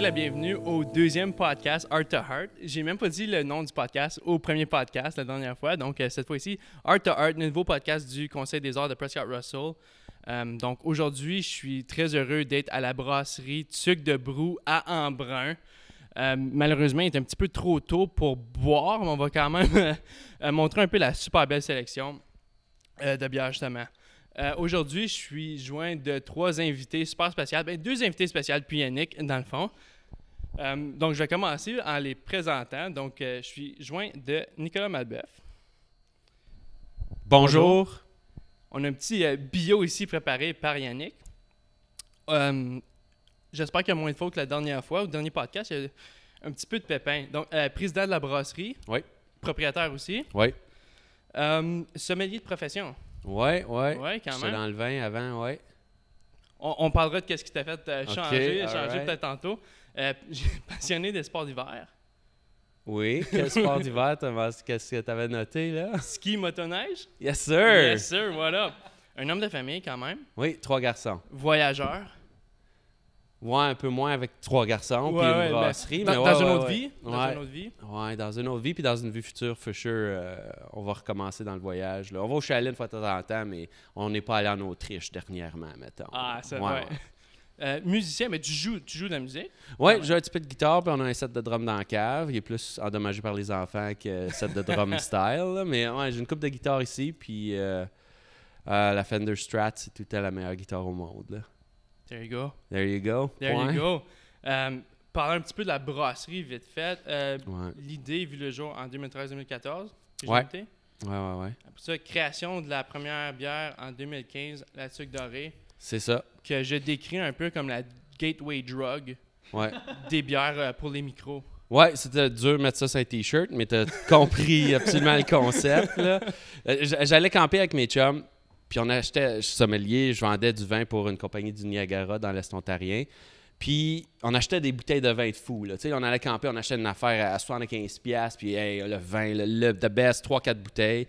la bienvenue au deuxième podcast Art to Heart. J'ai même pas dit le nom du podcast au premier podcast la dernière fois, donc euh, cette fois-ci, Art to Heart, nouveau podcast du Conseil des arts de Prescott Russell. Euh, donc aujourd'hui, je suis très heureux d'être à la brasserie Tuc de Brou à Embrun. Euh, malheureusement, il est un petit peu trop tôt pour boire, mais on va quand même montrer un peu la super belle sélection de bière, justement. Aujourd'hui, je suis joint de trois invités super spéciales. Ben, deux invités spéciales, puis Yannick, dans le fond. Euh, donc, je vais commencer en les présentant. Donc, euh, je suis joint de Nicolas Malbeuf. Bonjour. On a un petit euh, bio ici préparé par Yannick. J'espère qu'il y a moins de faux que la dernière fois. Au dernier podcast, il y a un petit peu de pépins. Donc, président de la brasserie. Oui. Propriétaire aussi. Oui. sommelier de profession. Oui, oui. Oui, quand même. dans le vin avant, oui. On, parlera de qu'est-ce qui t'a fait changer, changer peut-être tantôt. Euh, passionné des sports d'hiver. Oui, quel sport d'hiver, Qu'est-ce que tu avais noté, là? Ski, motoneige? Yes, sir! Yes, sir, voilà. Un homme de famille, quand même. Oui, trois garçons. Voyageur. Ouais, un peu moins avec trois garçons, puis une ben, brasserie. mais dans, une autre vie. Dans une autre vie. Ouais, dans une autre vie, puis dans une vie future, for sure, euh, on va recommencer dans le voyage. Là. On va au chalet une fois de temps en temps, mais on n'est pas allé en Autriche dernièrement, mettons. Ah, c'est vrai. Euh, musicien, mais tu joues, tu joues de la musique? Oui, je joue un petit peu de guitare, puis on a un set de drums dans la cave. Il est plus endommagé par les enfants que set de drum style. Mais ouais, j'ai une coupe de guitare ici, puis euh, euh, la Fender Strat, c'est tout à la meilleure guitare au monde. There you go. There you go. There you go. parlons un petit peu de la brasserie, vite fait. L'idée vu le jour en 2013-2014, ouais. ouais, ouais, ouais. ça, création de la première bière en 2015, la Truc Dorée. C'est ça. Que je décris un peu comme la gateway drug des bières euh, pour les micros. Ouais, c'était dur de mettre ça sur un t-shirt, mais tu as compris absolument le concept. Euh, j'allais camper avec mes chums, puis on achetait, je suis sommelier, je vendais du vin pour une compagnie du Niagara dans l'Est ontarien. Puis on achetait des bouteilles de vin de fou. On allait camper, on achetait une affaire à 75$, puis le vin, le, le the best, 3-4 bouteilles.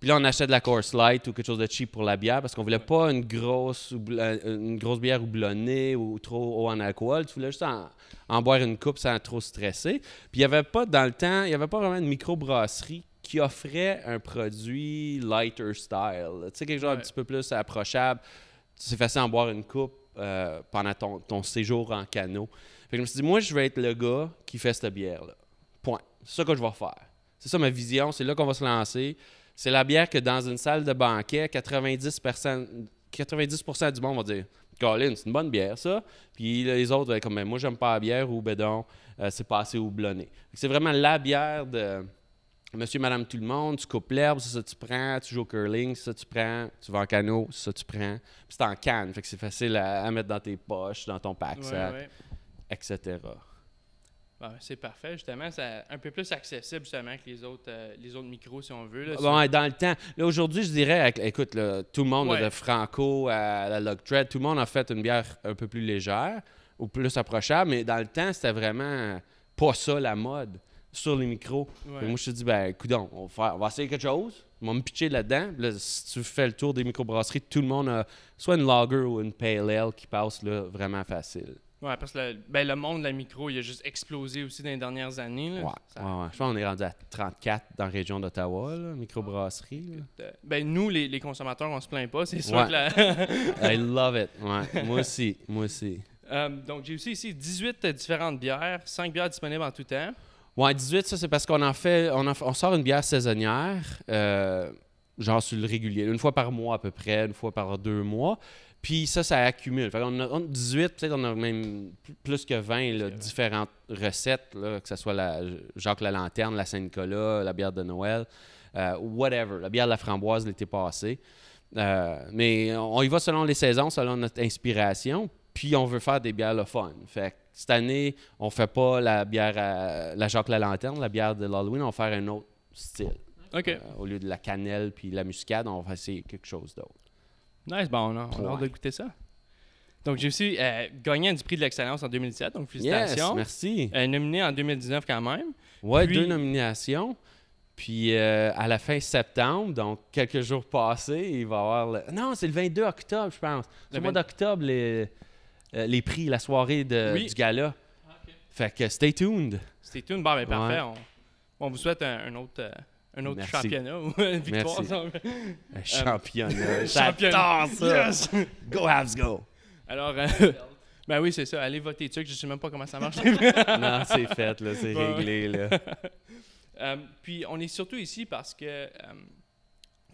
Puis là, on achetait de la Course Light ou quelque chose de cheap pour la bière parce qu'on voulait pas une grosse, euh, une grosse bière houblonnée ou trop haut en alcool. Tu voulais juste en, boire une coupe sans trop stresser. Puis il n'y avait pas, dans le temps, il n'y avait pas vraiment de microbrasserie qui offrait un produit lighter style. Tu sais, quelque chose d'un un petit peu plus approchable. C'est facile en boire une coupe euh, pendant ton, ton, séjour en canot. Fait que je me suis dit, moi, je vais être le gars qui fait cette bière-là. Point. C'est ça que je vais faire. C'est ça ma vision. C'est là qu'on va se lancer. C'est la bière que dans une salle de banquet, 90, du monde va dire Colin, c'est une bonne bière, ça. Puis les autres, vont ben, comme ben, moi, j'aime pas la bière ou bedon, euh, c'est pas assez houblonné. C'est vraiment la bière de monsieur, madame, tout le monde. Tu coupes l'herbe, ça, tu prends. Tu joues au curling, ça, tu prends. Tu vas en canot, ça, tu prends. Puis c'est en canne, fait que c'est facile à, mettre dans tes poches, dans ton pack, etc c'est parfait, justement. C'est un peu plus accessible, justement, que les autres, euh, micros, si on veut. Ah, dans le temps. aujourd'hui, je dirais, écoute, tout le monde, de Franco à la Log tout le monde a fait une bière un peu plus légère ou plus approchable, mais dans le temps, c'était vraiment pas ça la mode sur les micros. Moi, je me suis dit, ben, on va, essayer quelque chose. On va me pitcher là-dedans. si tu fais le tour des microbrasseries, tout le monde a soit une lager ou une pale ale qui passe vraiment facile. Oui, parce que ben, le, monde de la micro, il a juste explosé aussi dans les dernières années. Là. Je pense qu'on est rendu à 34 dans la région d'Ottawa, microbrasserie. Euh, ben, nous, les, consommateurs, on se plaint pas, c'est sûr. Que la... I love it. Moi aussi. Moi aussi. Euh, donc, j'ai aussi ici 18 différentes bières, 5 bières disponibles en tout temps. Ouais, 18, ça, c'est parce qu'on en fait, on, sort une bière saisonnière, euh, genre sur le régulier, une fois par mois à peu près, une fois par deux mois. Puis ça, ça accumule. Fait on a, 18, peut-être on a même plus que 20 différentes recettes, que ce soit la Jacques la Lanterne, la Saint-Nicolas, la bière de Noël, euh, whatever. La bière de la framboise l'été passé. Euh, mais on y va selon les saisons, selon notre inspiration. Puis on veut faire des bières le fun. Fait cette année, on fait pas la bière la Jacques la Lanterne, la bière de l'Halloween, on va faire un autre style. Euh, au lieu de la cannelle puis la muscade, on va essayer quelque chose d'autre. Nice, bon, on a, on hâte de goûter ça. Donc, j'ai aussi euh, gagné du prix de l'excellence en 2017, donc félicitations. Yes, merci. Euh, nominé en 2019 quand même. Ouais, deux nominations. Puis euh, à la fin septembre, donc quelques jours passés, il va y avoir. Le... Non, c'est le 22 octobre, je pense. Le mois d'octobre, les, les prix, la soirée du gala. Ah, fait que stay tuned. Stay tuned, bon, ben parfait. On, vous souhaite un autre un autre championnat ou une victoire. Un championnat. Euh, championnat. Go Habs, go! Alors, euh, ben oui, c'est ça. Allez voter truc. Je ne sais même pas comment ça marche. non, c'est fait, là. C'est réglé, là. Euh, puis, on est surtout ici parce que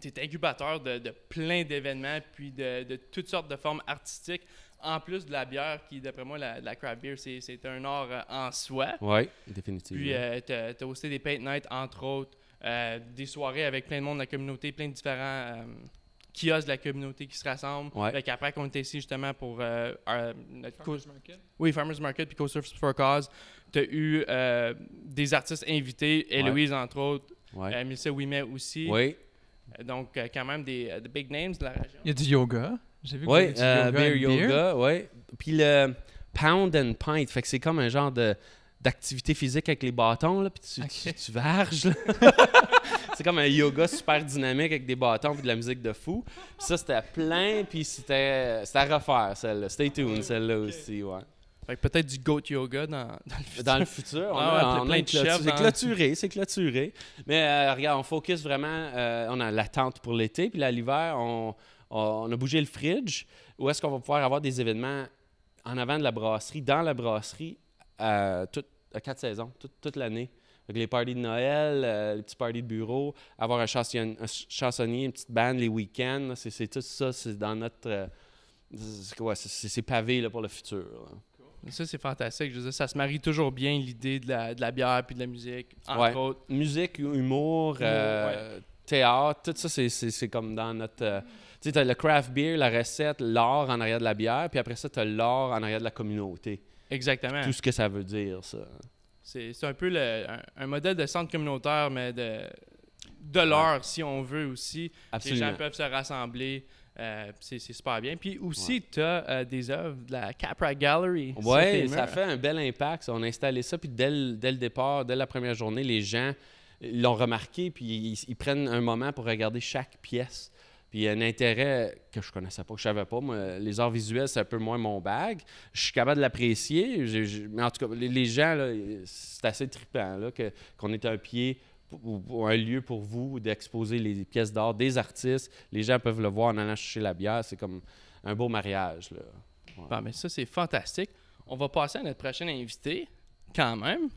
tu es incubateur de, plein d'événements, puis de, toutes sortes de formes artistiques, en plus de la bière, qui, d'après moi, la, la craft beer, c'est un art en soi. Oui, définitivement. Puis, tu as, aussi des paint nights, entre autres. Euh, des soirées avec plein de monde de la communauté, plein de différents euh, kiosques de la communauté qui se rassemblent. Après qu'on était ici justement pour euh, notre Farmers Market. Oui, Farmers Market puis co for Cause, tu as eu des artistes invités, Héloïse entre autres, ouais. Wimet aussi. Oui. Donc, quand même des, big names de la région. Il y a du yoga. J'ai vu que yoga. yoga, oui. Puis le pound and pint, fait que c'est comme un genre de d'activité physique avec les bâtons, là, puis tu, verges. tu, c'est comme un yoga super dynamique avec des bâtons puis de la musique de fou. Puis ça, c'était plein, puis c'était, à refaire, celle-là. Stay tuned, celle-là aussi, ouais. peut-être du goat yoga dans, dans le futur. on ah a, plein de C'est clôturé, c'est clôturé. Mais euh, regarde, on focus vraiment, euh, on a l'attente pour l'été, puis là, l'hiver, on, on a bougé le fridge. Où est-ce qu'on va pouvoir avoir des événements en avant de la brasserie, dans la brasserie, euh, tout, quatre saisons, toute, toute l'année. Les parties de Noël, euh, les petits parties de bureau, avoir un, chansonnier, une petite bande les week-ends, c'est tout ça, c'est dans notre. Euh, c'est pavé là, pour le futur. Ça, c'est fantastique. Je veux ça se marie toujours bien l'idée de la, de la, bière puis de la musique, entre autres. Musique, humour, euh, théâtre, tout ça, c'est comme dans notre. tu sais, le craft beer, la recette, l'art en arrière de la bière, puis après ça, tu as l'art en arrière de la communauté. Exactement. Tout ce que ça veut dire, ça. C'est un peu le, un, modèle de centre communautaire, mais de, de l'heure, si on veut aussi. Les gens peuvent se rassembler. Euh, c'est super bien. Puis aussi, tu as euh, des œuvres de la Capra Gallery. Oui, ça fait un bel impact. On a installé ça, puis dès le, dès le, départ, dès la première journée, les gens euh, l'ont remarqué, puis ils, prennent un moment pour regarder chaque pièce. Il y a un intérêt que je connaissais pas, que je savais pas. les arts visuels, c'est un peu moins mon bag. Je suis capable de l'apprécier. Mais en tout cas, les, gens, c'est assez trippant qu'on ait un pied ou un lieu pour vous d'exposer les pièces d'art des artistes. Les gens peuvent le voir en allant chercher la bière. C'est comme un beau mariage. mais ça, c'est fantastique. On va passer à notre prochaine invitée, quand même.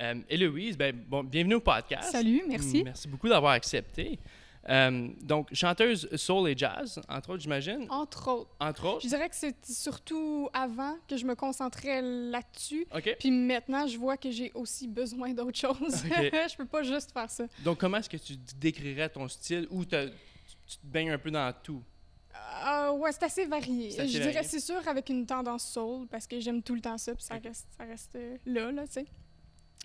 Euh, Héloïse, ben, bon, bienvenue au podcast. Salut, merci. Merci beaucoup d'avoir accepté. Euh, donc, chanteuse soul et jazz, entre autres, j'imagine. Entre autres. Entre autres. Je dirais que c'est surtout avant que je me concentrais là-dessus. Puis maintenant, je vois que j'ai aussi besoin d'autre chose. Je je peux pas juste faire ça. Donc, comment est-ce que tu décrirais ton style ou tu te baignes un peu dans tout? Euh, ouais, c'est assez varié. je dirais, c'est sûr, avec une tendance soul, parce que j'aime tout le temps ça, puis ça, reste, ça reste euh, là, là, tu sais.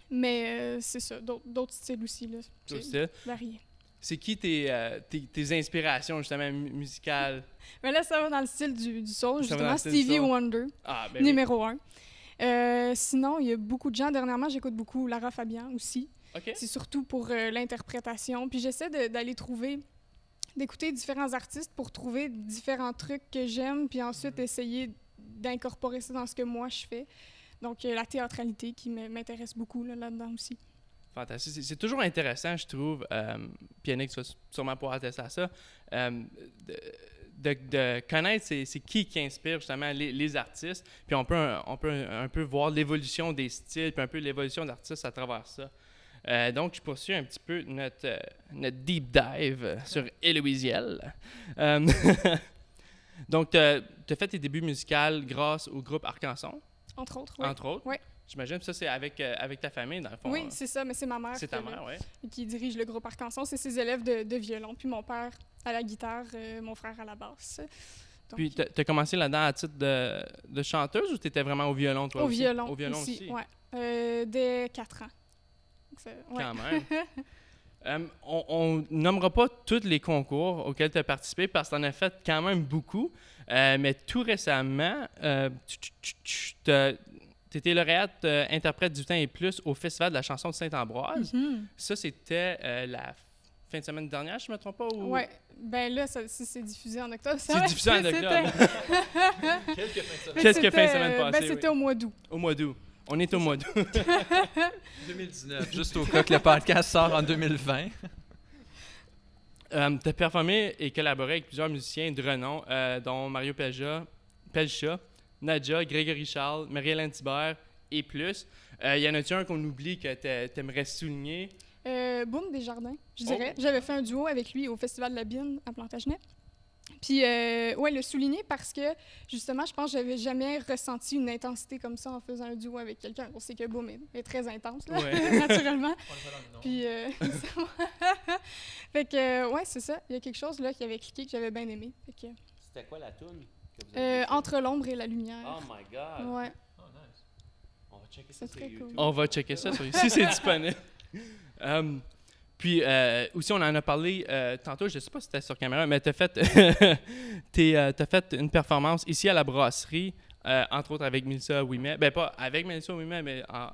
Mais euh, c'est ça, d'autres styles aussi, là. D'autres Variés. C'est qui euh, tes, tes, inspirations, justement, musicales? Mais là, ça va dans le style du, du soul, justement, Stevie Wonder, ah, ben numéro un. Euh, sinon, il y a beaucoup de gens. Dernièrement, j'écoute beaucoup Lara Fabian aussi. C'est surtout pour euh, l'interprétation. Puis j'essaie d'aller trouver, d'écouter différents artistes pour trouver différents trucs que j'aime, puis ensuite mm-hmm. essayer d'incorporer ça dans ce que moi je fais. Donc, la théâtralité qui m'intéresse beaucoup là-dedans aussi. C'est toujours intéressant, je trouve, euh, tu vas sûrement pouvoir attester à ça, euh, de, connaître c'est, qui qui inspire justement les, artistes. Puis on peut, un, on peut un, peu voir l'évolution des styles, puis un peu l'évolution d'artistes à travers ça. Euh, donc, je poursuis un petit peu notre, euh, notre deep dive sur Euh, donc, tu as, fait tes débuts musicaux grâce au groupe Arcanson. Entre autres, oui. Entre autres. Ouais. J'imagine que ça, c'est avec, euh, avec ta famille, dans le fond. Oui, hein. c'est ça, mais c'est ma mère. Euh, qui dirige le groupe arc en C'est ses élèves de, violon. Puis mon père à la guitare, euh, mon frère à la basse. puis, tu as commencé là-dedans à titre de, de chanteuse ou tu étais vraiment au violon, toi au Violon au violon aussi. dès 4 ans. Quand même. on, nommera pas tous les concours auxquels tu as participé parce que tu en as fait quand même beaucoup. mais tout récemment, tu, c'était lauréate euh, interprète du temps et plus au Festival de la chanson de Saint-Ambroise. Mhm. Ça, c'était euh, la fin de semaine dernière, je ne me trompe pas? Oui. Ben là, si c'est diffusé en octobre. C'est diffusé en octobre. Quelques fins que fin de semaine passée. c'était ben, au mois d'août. Au mois d'août. On est au mois d'août. 2019, juste au cas que le podcast sort en 2020. tu as performé et collaboré avec plusieurs musiciens de renom, euh, dont Mario Pelcha, Nadia, Grégory Charles, Marie-Hélène et plus. Il euh, y en a-tu un qu'on oublie que tu aimerais souligner? Euh, Boum Desjardins, je oh. dirais. J'avais fait un duo avec lui au Festival de la Bine à Plantagenet. Puis, euh, ouais, le souligner parce que, justement, je pense que j'avais jamais ressenti une intensité comme ça en faisant un duo avec quelqu'un. On sait que Boom est, très intense, là, naturellement. Puis, euh, fait que, euh, ouais, c'est ça. Il y a quelque chose, là, qui avait cliqué que j'avais bien aimé. C'était quoi la toune? Euh, entre l'ombre et la lumière. Oh my God! Ouais. Oh, on va checker ça sur On va checker ça sur si c'est disponible. Hum, puis euh, aussi, on en a parlé euh, tantôt, je ne sais pas si c'était sur caméra, mais tu as, fait une performance ici à la brasserie, entre autres avec Melissa Ouimet. Ben, pas avec Melissa Ouimet, mais en,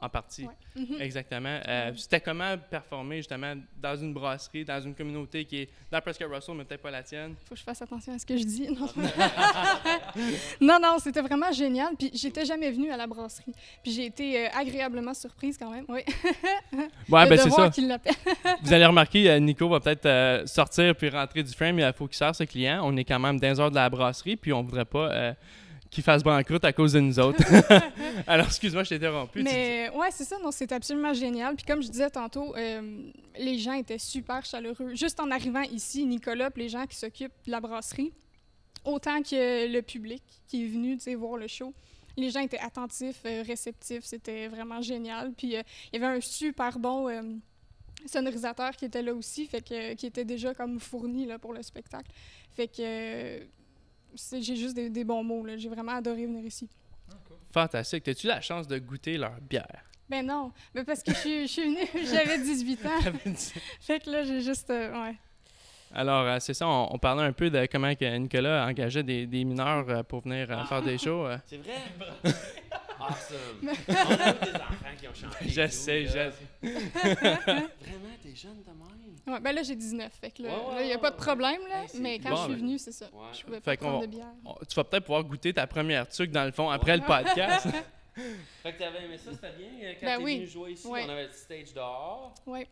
en partie. Mhm. Exactement. Euh, c'était comment performer justement dans une brasserie, dans une communauté qui est, la presque Russell, mais peut-être pas la tienne. Faut que je fasse attention à ce que je dis. Non, non, c'était vraiment génial. Puis j'étais jamais venue à la brasserie. Puis j'ai été euh, agréablement surprise quand même. Oui. ouais, ben c'est ça. Vous allez remarquer, euh, Nico va peut-être sortir puis rentrer du frame. Il faut qu'il sorte ce client. On est quand même dans heures de la brasserie, puis on voudrait pas qui fasse banqueroute à cause de nous autres. Alors, excuse-moi, je t'ai interrompu. Mais ouais, c'est ça, non, c'est absolument génial. Puis comme je disais tantôt, euh, les gens étaient super chaleureux. Juste en arrivant ici, Nicolas, les gens qui s'occupent de la brasserie, autant que le public qui est venu voir le show. Les gens étaient attentifs, euh, réceptifs, c'était vraiment génial. Puis euh, il y avait un super bon sonorisateur qui était là aussi, fait que, qui était déjà comme fourni là, pour le spectacle. Fait que j'ai juste des, bons mots. J'ai vraiment adoré venir ici. Fantastique. T'as-tu la chance de goûter leur bière? Ben non, mais ben parce que je, suis, je suis j'avais 18 ans. fait que là, j'ai juste. Euh, ouais. Alors, euh, c'est ça, on, parlait un peu de comment Nicolas engageait des, des mineurs euh, pour venir faire des ah. shows. C'est vrai? awesome! on a des enfants qui ont chanté. Je sais, je sais. Vraiment, t'es jeune de Ouais, ben là, j'ai 19. Fait là, il n'y a pas de problème, là. Ben, mais quand je suis ben, venue, c'est ça. Je pouvais prendre de bière. tu vas peut-être pouvoir goûter ta première tuque, dans le fond, après le podcast. fait que avais aimé ça, c'était bien. Euh, quand ben es venue jouer ici, on avait le stage dehors. Oui.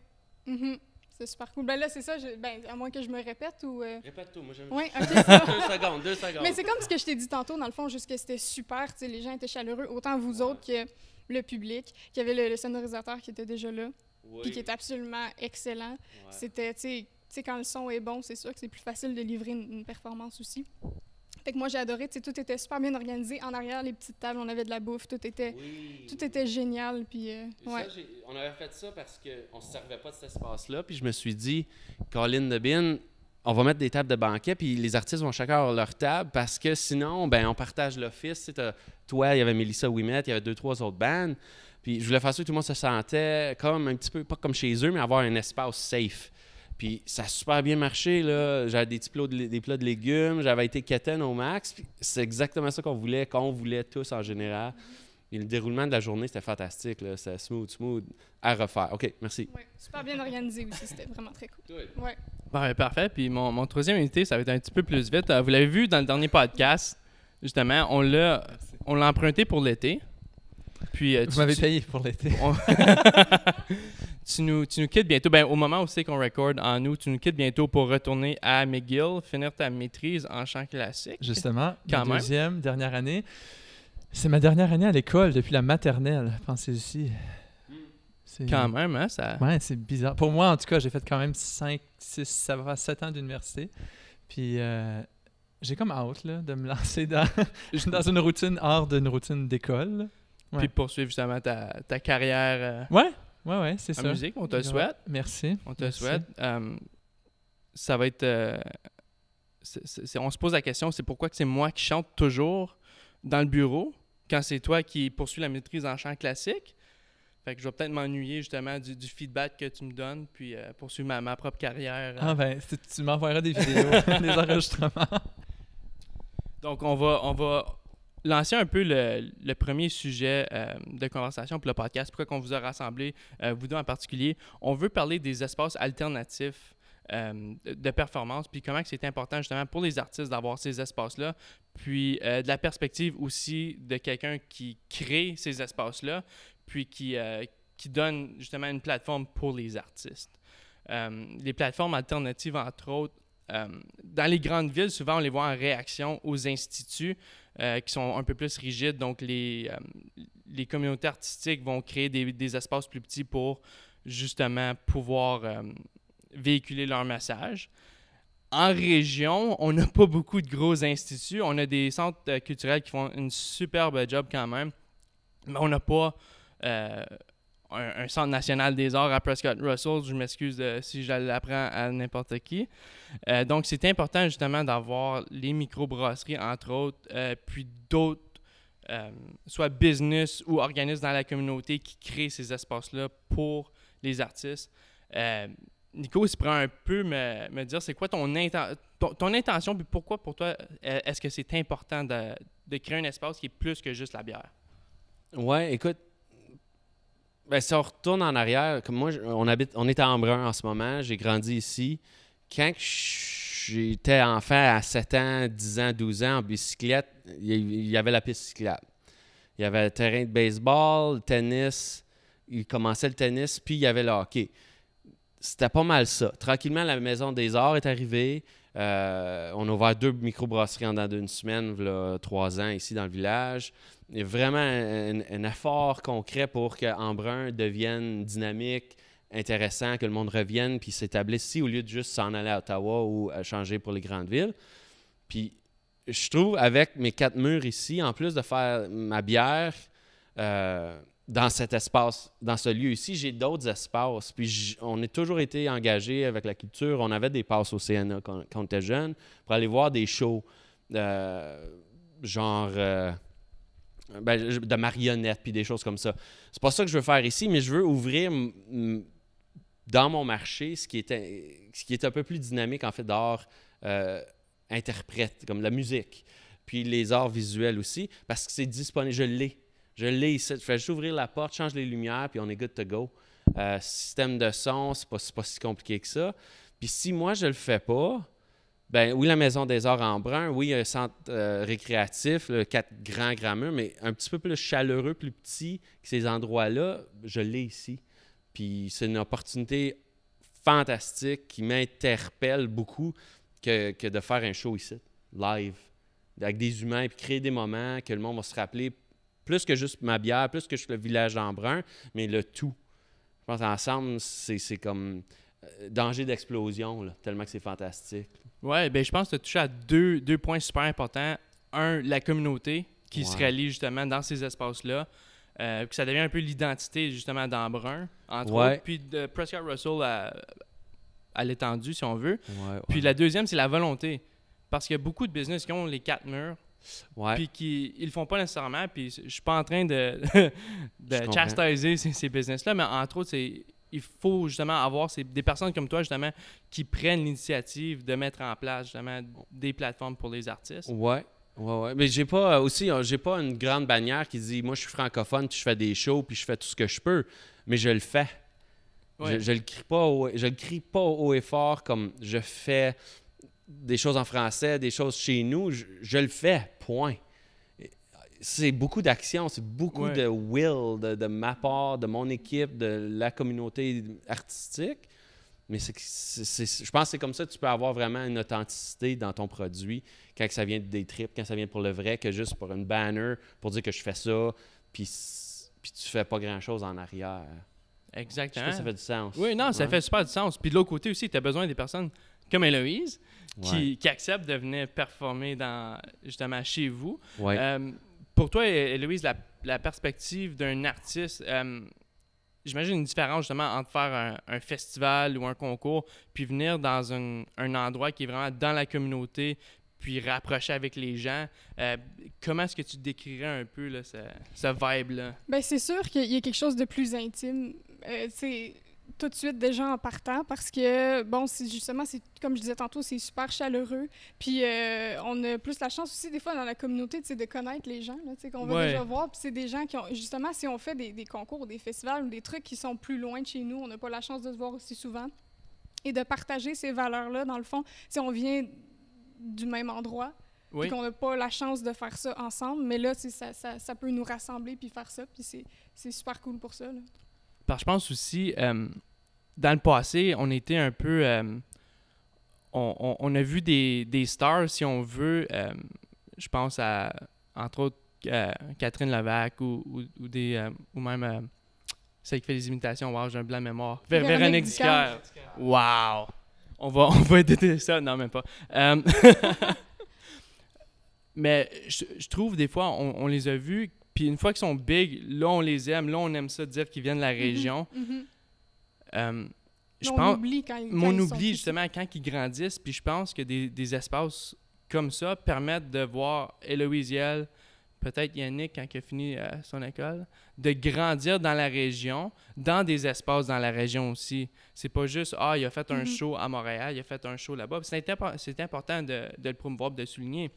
Mm-hmm. C'est super cool. Ben là, c'est ça. Je, ben, à moins que je me répète ou. Euh, répète tout. Moi, j'aime Oui, deux secondes, deux secondes. Mais c'est comme ce que je t'ai dit tantôt, dans le fond, juste que c'était super. Les gens étaient chaleureux, autant vous autres que le public, qu'il y avait le, le sonorisateur qui était déjà là oui. qui est absolument excellent. C'était, tu sais, quand le son est bon, c'est sûr que c'est plus facile de livrer une, performance aussi. Fait que moi, j'ai adoré. tout était super bien organisé. En arrière, les petites tables, on avait de la bouffe. Tout était, tout était génial. Puis, euh, ouais. on avait fait ça parce qu'on ne se servait pas de cet espace-là. Puis je me suis dit, Colin Debin, on va mettre des tables de banquet. Puis les artistes vont chacun avoir leur table parce que sinon, ben, on partage l'office. Toi, il y avait Melissa Wimette, il y avait deux, trois autres bandes. Puis je voulais faire ça que tout le monde se sentait comme un petit peu, pas comme chez eux, mais avoir un espace safe. Puis ça a super bien marché. Là. J'avais des petits plats de, légumes, j'avais été keten au max. c'est exactement ça qu'on voulait, qu'on voulait tous en général. Et le déroulement de la journée, c'était fantastique. Là. C'était smooth, smooth à refaire. OK, merci. super bien organisé aussi. C'était vraiment très cool. Oui. Ouais. Ben, parfait. Puis mon, troisième unité, ça va être un petit peu plus vite. Euh, vous l'avez vu dans le dernier podcast, justement, on l'a emprunté pour l'été. Puis, euh, tu Vous m'avez payé pour l'été. tu, nous, tu nous quittes bientôt. Ben, au moment où c'est qu'on record en août, tu nous quittes bientôt pour retourner à McGill, finir ta maîtrise en chant classique. Justement, Quand même. deuxième, dernière année. C'est ma dernière année à l'école depuis la maternelle, pensez-y. Quand même, hein, ça... Ouais, c'est bizarre. Pour moi, en tout cas, j'ai fait quand même 5, 6, ça va 7 ans d'université. Puis euh, j'ai comme out de me lancer dans, dans une routine hors d'une routine d'école puis poursuivre justement ta, ta carrière. Euh, ouais, ouais, ouais, c'est ça. En musique, on te souhaite. Merci. On te souhaite. Euh, ça va être. Euh, on se pose la question, c'est pourquoi que c'est moi qui chante toujours dans le bureau quand c'est toi qui poursuis la maîtrise en chant classique. Fait que je vais peut-être m'ennuyer justement du, feedback que tu me donnes, puis poursuivre ma, ma, propre carrière. Ah ben, tu m'enverras des vidéos, des enregistrements. Donc on va, on va lancer un peu le, premier sujet euh, de conversation pour le podcast, pourquoi qu'on vous a rassemblé, euh, vous deux en particulier. On veut parler des espaces alternatifs euh, de performance, puis comment c'est important justement pour les artistes d'avoir ces espaces-là, puis de la perspective aussi de quelqu'un qui crée ces espaces-là, puis qui, qui donne justement une plateforme pour les artistes. les plateformes alternatives, entre autres, dans les grandes villes, souvent on les voit en réaction aux instituts. Euh, qui sont un peu plus rigides. Donc, les, euh, les communautés artistiques vont créer des, espaces plus petits pour justement pouvoir euh, véhiculer leur message. En région, on n'a pas beaucoup de gros instituts. On a des centres culturels qui font une superbe job quand même, mais on n'a pas un, centre national des arts à Prescott Russell. Je m'excuse si je l'apprends à n'importe qui. Euh, donc, c'est important justement d'avoir les microbrasseries, entre autres, euh, puis d'autres, euh, soit business ou organismes dans la communauté qui créent ces espaces-là pour les artistes. Nico, il tu prend un peu me, me dire, c'est quoi ton, ton, ton, intention, puis pourquoi pour toi est-ce que c'est important de, de créer un espace qui est plus que juste la bière? Ouais, écoute, ben, si on retourne en arrière, comme moi, on, habite, on est à Embrun en ce moment, j'ai grandi ici. Quand j'étais enfant à 7 ans, 10 ans, 12 ans en bicyclette, il y avait la piste cyclable. Il y avait le terrain de baseball, le tennis. Il commençait le tennis, puis il y avait le hockey. C'était pas mal ça. Tranquillement, la Maison des Arts est arrivée. Euh, on a ouvert deux microbrasseries en dans une semaine, voilà, trois ans ici dans le village. Il vraiment un, effort concret pour que qu'Embrun devienne dynamique, intéressant, que le monde revienne puis s'établisse ici au lieu de juste s'en aller à Ottawa ou à euh, changer pour les grandes villes. Puis je trouve, avec mes quatre murs ici, en plus de faire ma bière, euh, dans cet espace, dans ce lieu ici, j'ai d'autres espaces. Puis on a toujours été engagé avec la culture. On avait des passes au CNA quand, on était jeune pour aller voir des shows euh, genre euh, ben, de marionnettes puis des choses comme ça. C'est pas ça que je veux faire ici, mais je veux ouvrir dans mon marché ce qui, est, ce qui est un peu plus dynamique en fait d'art euh, interprète, comme la musique, puis les arts visuels aussi, parce que c'est disponible. Je l'ai je l'ai ici. Je fais juste ouvrir la porte, change les lumières, puis on est good to go. Euh, système de son, c'est pas, pas si compliqué que ça. Puis si moi, je le fais pas, ben oui, la Maison des Arts en brun, oui, un centre euh, récréatif, le quatre grands grammures, mais un petit peu plus chaleureux, plus petit que ces endroits-là, je l'ai ici. Puis c'est une opportunité fantastique qui m'interpelle beaucoup que, que, de faire un show ici, live, avec des humains, puis créer des moments que le monde va se rappeler plus que juste ma bière, plus que juste le village d'Embrun, mais le tout. Je pense ensemble, c'est comme euh, danger d'explosion, tellement que c'est fantastique. Oui, ben je pense que tu as touché à deux, points super importants. Un, la communauté qui se rallie justement dans ces espaces-là. Euh, que ça devient un peu l'identité justement d'Embrun, entre ouais. Puis de Prescott Russell à, l'étendue, si on veut. Puis la deuxième, c'est la volonté. Parce qu'il y a beaucoup de business qui ont les quatre murs, puis qui ils le font pas nécessairement. Puis je suis pas en train de, de chastiser ces, business-là, mais entre autres, c'est il faut justement avoir ces, des personnes comme toi justement qui prennent l'initiative de mettre en place justement des plateformes pour les artistes. Ouais. Ouais, ouais. Mais j'ai pas euh, aussi, euh, j'ai pas une grande bannière qui dit moi je suis francophone, puis je fais des shows, puis je fais tout ce que je peux, mais je le fais. Je, ne le crie pas je le crie pas haut et fort comme je fais des choses en français, des choses chez nous, je, le fais, point. C'est beaucoup d'action, c'est beaucoup de will de, ma part, de mon équipe, de la communauté artistique. Mais je pense que c'est comme ça que tu peux avoir vraiment une authenticité dans ton produit quand ça vient des trips, quand ça vient pour le vrai, que juste pour une banner, pour dire que je fais ça, puis, puis tu fais pas grand-chose en arrière. Exactement. Je pense que ça fait du sens. Oui, non, ça fait super du sens. Puis de l'autre côté aussi, tu as besoin des personnes comme Héloïse, qui, accepte de venir performer justement chez vous. Euh, pour toi, Héloïse, la, la perspective d'un artiste, euh, j'imagine une différence justement entre faire un, festival ou un concours, puis venir dans un, endroit qui est vraiment dans la communauté, puis rapprocher avec les gens. Euh, comment est-ce que tu décrirais un peu là, ce, ce vibe-là? Ben, c'est sûr qu'il y a quelque chose de plus intime. Euh, tout de suite déjà en partant parce que, bon, c'est justement, c'est comme je disais tantôt, c'est super chaleureux. Puis euh, on a plus la chance aussi, des fois, dans la communauté, de connaître les gens, là, qu'on va déjà voir. Puis c'est des gens qui ont, justement, si on fait des, concours, des festivals ou des trucs qui sont plus loin de chez nous, on n'a pas la chance de se voir aussi souvent. Et de partager ces valeurs-là, dans le fond, si on vient du même endroit, oui. qu'on n'a pas la chance de faire ça ensemble, mais là, ça, ça, ça, peut nous rassembler puis faire ça, puis c'est, c'est super cool pour ça. Là. Parce que je pense aussi, euh, dans le passé, on était un peu. Euh, on, a vu des, stars, si on veut. Euh, je pense à, entre autres, Catherine Lavac ou, ou, des, ou même celle qui fait les imitations. Wow, j'ai un blanc mémoire. Véronique Dicker. Wow! On va, on va éditer ça. Non, même pas. Mais je, trouve des fois, on, on les a vus puis une fois qu'ils sont big, là, on les aime. Là, on aime ça dire qu'ils viennent de la mhm, région. Mhm. Euh, on je pense, oublie quand, mon ils oubli, justement, quand ils grandissent. Puis je pense que des, des espaces comme ça permettent de voir Héloïse peut-être Yannick quand il a fini euh, son école, de grandir dans la région, dans des espaces dans la région aussi. C'est pas juste Ah, il a fait un mhm. show à Montréal, il a fait un show là-bas. C'est important de, de, le promouvoir, de le souligner.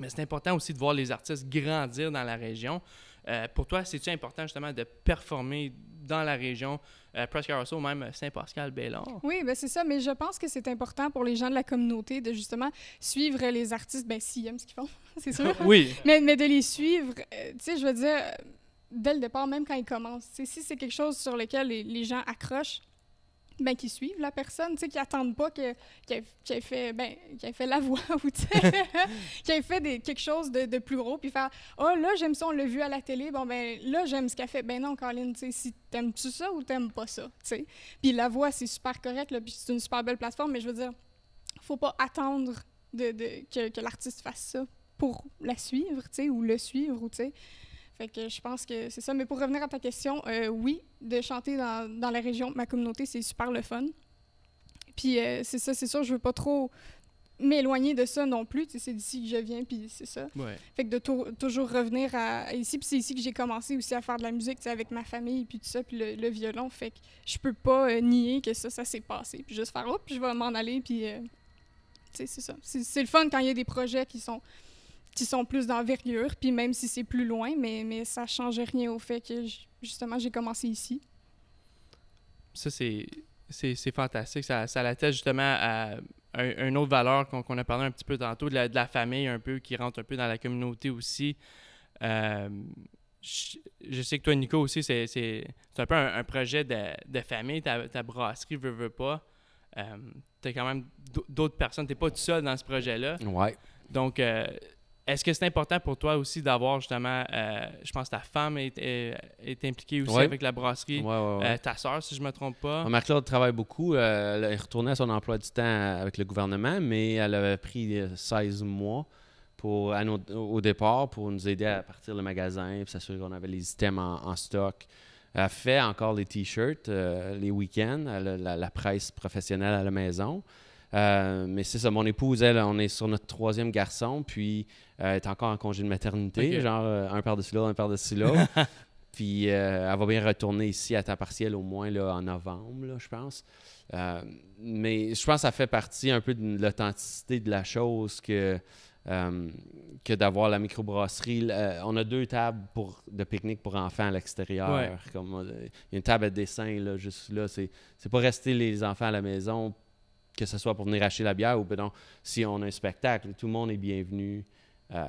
Mais c'est important aussi de voir les artistes grandir dans la région. Euh, pour toi, c'est-tu important justement de performer dans la région, euh, Presque même Saint-Pascal, Bellon? Oui, ben c'est ça, mais je pense que c'est important pour les gens de la communauté de justement suivre les artistes, ben s'ils aiment ce qu'ils font, c'est sûr. oui. Mais, mais, de les suivre, euh, tu sais, je veux dire, dès le départ, même quand ils commencent. si c'est quelque chose sur lequel les gens accrochent, ben, qui suivent la personne, tu qui attendent pas qu'elle qu fait, ben, fait la voix ou qu'elle fait des, quelque chose de, plus gros, puis faire « Ah, oh, là, j'aime ça, on l'a vu à la télé, bon, ben là, j'aime ce qu'elle fait. » Ben non, Caroline tu si t'aimes-tu ça ou t'aimes pas ça, tu Puis la voix, c'est super correct, puis c'est une super belle plateforme, mais je veux dire, faut pas attendre de, que, que l'artiste fasse ça pour la suivre, tu ou le suivre, ou tu sais. Fait que je pense que c'est ça. Mais pour revenir à ta question, euh, oui, de chanter dans, dans, la région, ma communauté, c'est super le fun. Puis euh, c'est ça, c'est sûr, je veux pas trop m'éloigner de ça non plus. C'est d'ici que je viens, puis c'est ça. Fait que de toujours revenir à, ici. Puis c'est ici que j'ai commencé aussi à faire de la musique, avec ma famille, puis tout ça, puis le, violon. Fait que je peux pas euh, nier que ça, ça s'est passé. Puis juste faire, hop, je vais m'en aller, puis c'est ça. C'est le fun quand il y a des projets qui sont qui sont plus d'envergure, puis même si c'est plus loin, mais, mais ça change rien au fait que, justement, j'ai commencé ici. Ça, c'est, c'est, fantastique. Ça, ça l'atteste justement à un, une autre valeur qu'on, a parlé un petit peu tantôt, de la, de la, famille un peu, qui rentre un peu dans la communauté aussi. Euh, je, sais que toi, Nico, aussi, c'est, un peu un, projet de, de, famille. Ta, ta brasserie veut, veut pas. Euh, tu as quand même d'autres personnes. Tu n'es pas tout seul dans ce projet-là. Ouais. Donc, euh, est-ce que c'est important pour toi aussi d'avoir justement, euh, je pense ta femme est, euh, impliquée aussi avec la brasserie, euh, ta soeur, si je ne me trompe pas? Marc-Claude travaille beaucoup. elle est à son emploi du temps avec le gouvernement, mais elle avait pris 16 mois pour, au départ pour nous aider à partir le magasin, s'assurer qu'on avait les items en, stock. Elle fait encore les t-shirts les week-ends, la, la, presse professionnelle à la maison. Euh, mais c'est ça, mon épouse, elle, on est sur notre troisième garçon, puis euh, elle est encore en congé de maternité, genre euh, un par-dessus là un par-dessus là puis elle va bien retourner ici à temps partiel au moins là, en novembre, je pense. mais je pense que ça fait partie un peu de l'authenticité de la chose que, que d'avoir la microbrasserie. on a deux tables pour, de pique-nique pour enfants à l'extérieur. Comme, il y a une table à dessin là, juste là. C'est, c'est pas rester les enfants à la maison que ce soit pour venir acheter la bière ou ben si on a un spectacle, tout le monde est bienvenu euh,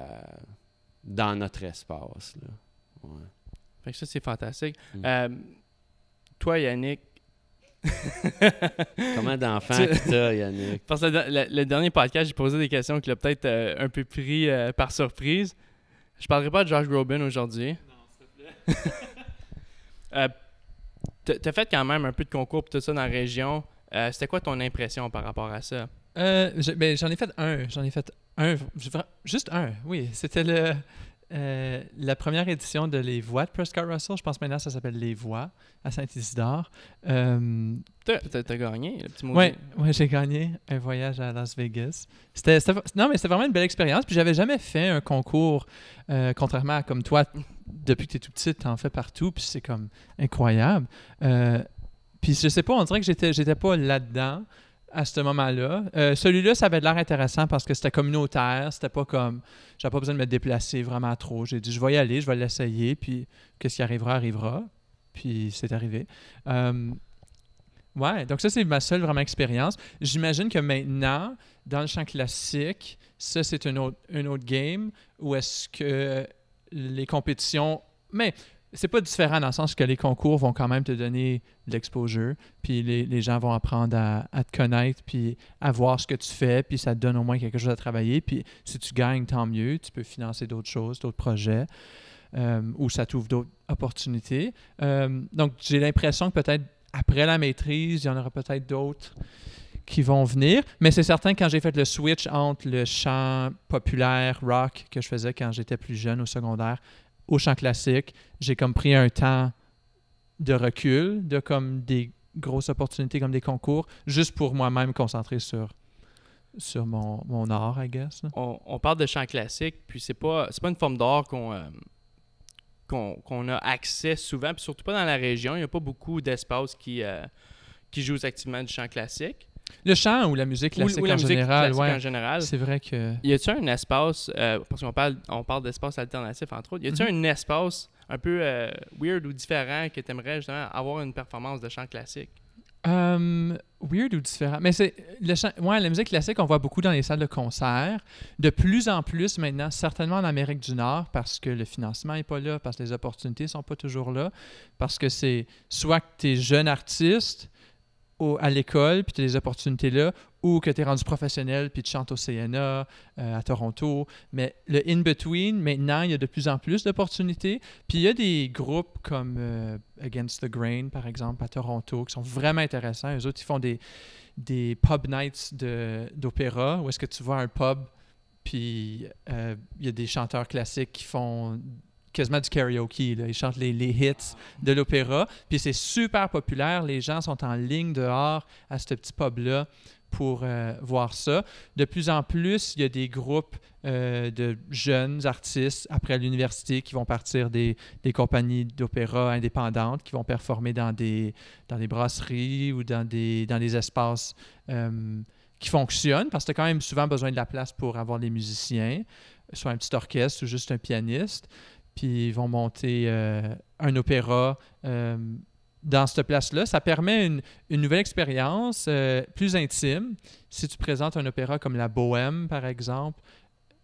dans notre espace. ça, c'est fantastique. Mm. Euh, toi, Yannick, Comment d'enfant que as, Yannick? Parce que le, dernier podcast, j'ai posé des questions qui l'ont peut-être euh, un peu pris par surprise. Je parlerai pas de Josh Groban aujourd'hui. Non, s'il te plaît. t'as fait quand même un peu de concours pour tout ça dans la région. Euh, c'était quoi ton impression par rapport à ça? Euh, ben, j'en ai fait un. J'en ai fait un. Juste un, oui. C'était le. Euh, la première édition de Les Voix de Prescott Russell, je pense maintenant ça s'appelle Les Voix à Saint-Isidore. Euh, T'as gagné le petit mot. Oui, ouais, j'ai gagné un voyage à Las Vegas. C'était non, mais c'était vraiment une belle expérience. Puis j'avais jamais fait un concours, contrairement à comme toi, depuis que tu es tout petit, tu en fais partout. Puis c'est comme incroyable. Puis je sais pas, on dirait que j'étais, j'étais pas là-dedans à ce moment-là. Euh, celui-là, ça avait l'air intéressant parce que c'était communautaire, c'était pas comme. J'avais pas besoin de me déplacer vraiment trop. J'ai dit, je vais y aller, je vais l'essayer, puis qu'est-ce qui arrivera, arrivera. Puis c'est arrivé. Euh, ouais, donc ça, c'est ma seule vraiment expérience. J'imagine que maintenant, dans le champ classique, ça, c'est une autre, autre game où est-ce que les compétitions. Mais c'est pas différent dans le sens que les concours vont quand même te donner de l'exposure, puis les, gens vont apprendre à, te connaître, puis à voir ce que tu fais, puis ça te donne au moins quelque chose à travailler. Puis si tu gagnes, tant mieux, tu peux financer d'autres choses, d'autres projets, euh, ou ça t'ouvre d'autres opportunités. Euh, donc j'ai l'impression que peut-être après la maîtrise, il y en aura peut-être d'autres qui vont venir. Mais c'est certain que quand j'ai fait le switch entre le chant populaire rock que je faisais quand j'étais plus jeune au secondaire au chant classique, j'ai comme pris un temps de recul, de comme des grosses opportunités comme des concours, juste pour moi-même concentrer sur sur mon, mon art, I guess. On, parle de chant classique, puis c'est pas pas une forme d'art euh, qu'on qu'on a accès souvent, puis surtout pas dans la région. Il n'y a pas beaucoup d'espaces qui, euh, qui jouent activement du chant classique. Le chant ou la musique classique, la en, musique général, classique en général. C'est vrai que. Y a-t-il un espace, euh, parce qu'on parle, on parle d'espace alternatif entre autres, y a-t-il mhm. un espace un peu euh, weird ou différent que tu aimerais justement avoir une performance de chant classique? Hum, weird ou différent. Mais c'est le chant, ouais, la musique classique, on voit beaucoup dans les salles de concert. De plus en plus maintenant, certainement en Amérique du Nord, parce que le financement n'est pas là, parce que les opportunités ne sont pas toujours là, parce que c'est soit que tu es jeune artiste, à l'école, puis tu as des opportunités là, ou que tu es rendu professionnel, puis tu chantes au CNA, euh, à Toronto. Mais le in-between, maintenant, il y a de plus en plus d'opportunités. Puis il y a des groupes comme euh, Against the Grain, par exemple, à Toronto, qui sont vraiment intéressants. Eux autres, ils font des, des pub nights d'opéra, où est-ce que tu vois un pub, puis euh, il y a des chanteurs classiques qui font quasiment du karaoke. Ils chantent les, les hits de l'opéra. Puis c'est super populaire. Les gens sont en ligne dehors à ce petit pub-là pour euh, voir ça. De plus en plus, il y a des groupes euh, de jeunes artistes après l'université qui vont partir des, des compagnies d'opéra indépendantes, qui vont performer dans des, dans des brasseries ou dans des, dans des espaces euh, qui fonctionnent, parce que tu as quand même souvent besoin de la place pour avoir des musiciens, soit un petit orchestre ou juste un pianiste puis ils vont monter euh, un opéra euh, dans cette place-là. Ça permet une, nouvelle expérience euh, plus intime. Si tu présentes un opéra comme la Bohème, par exemple,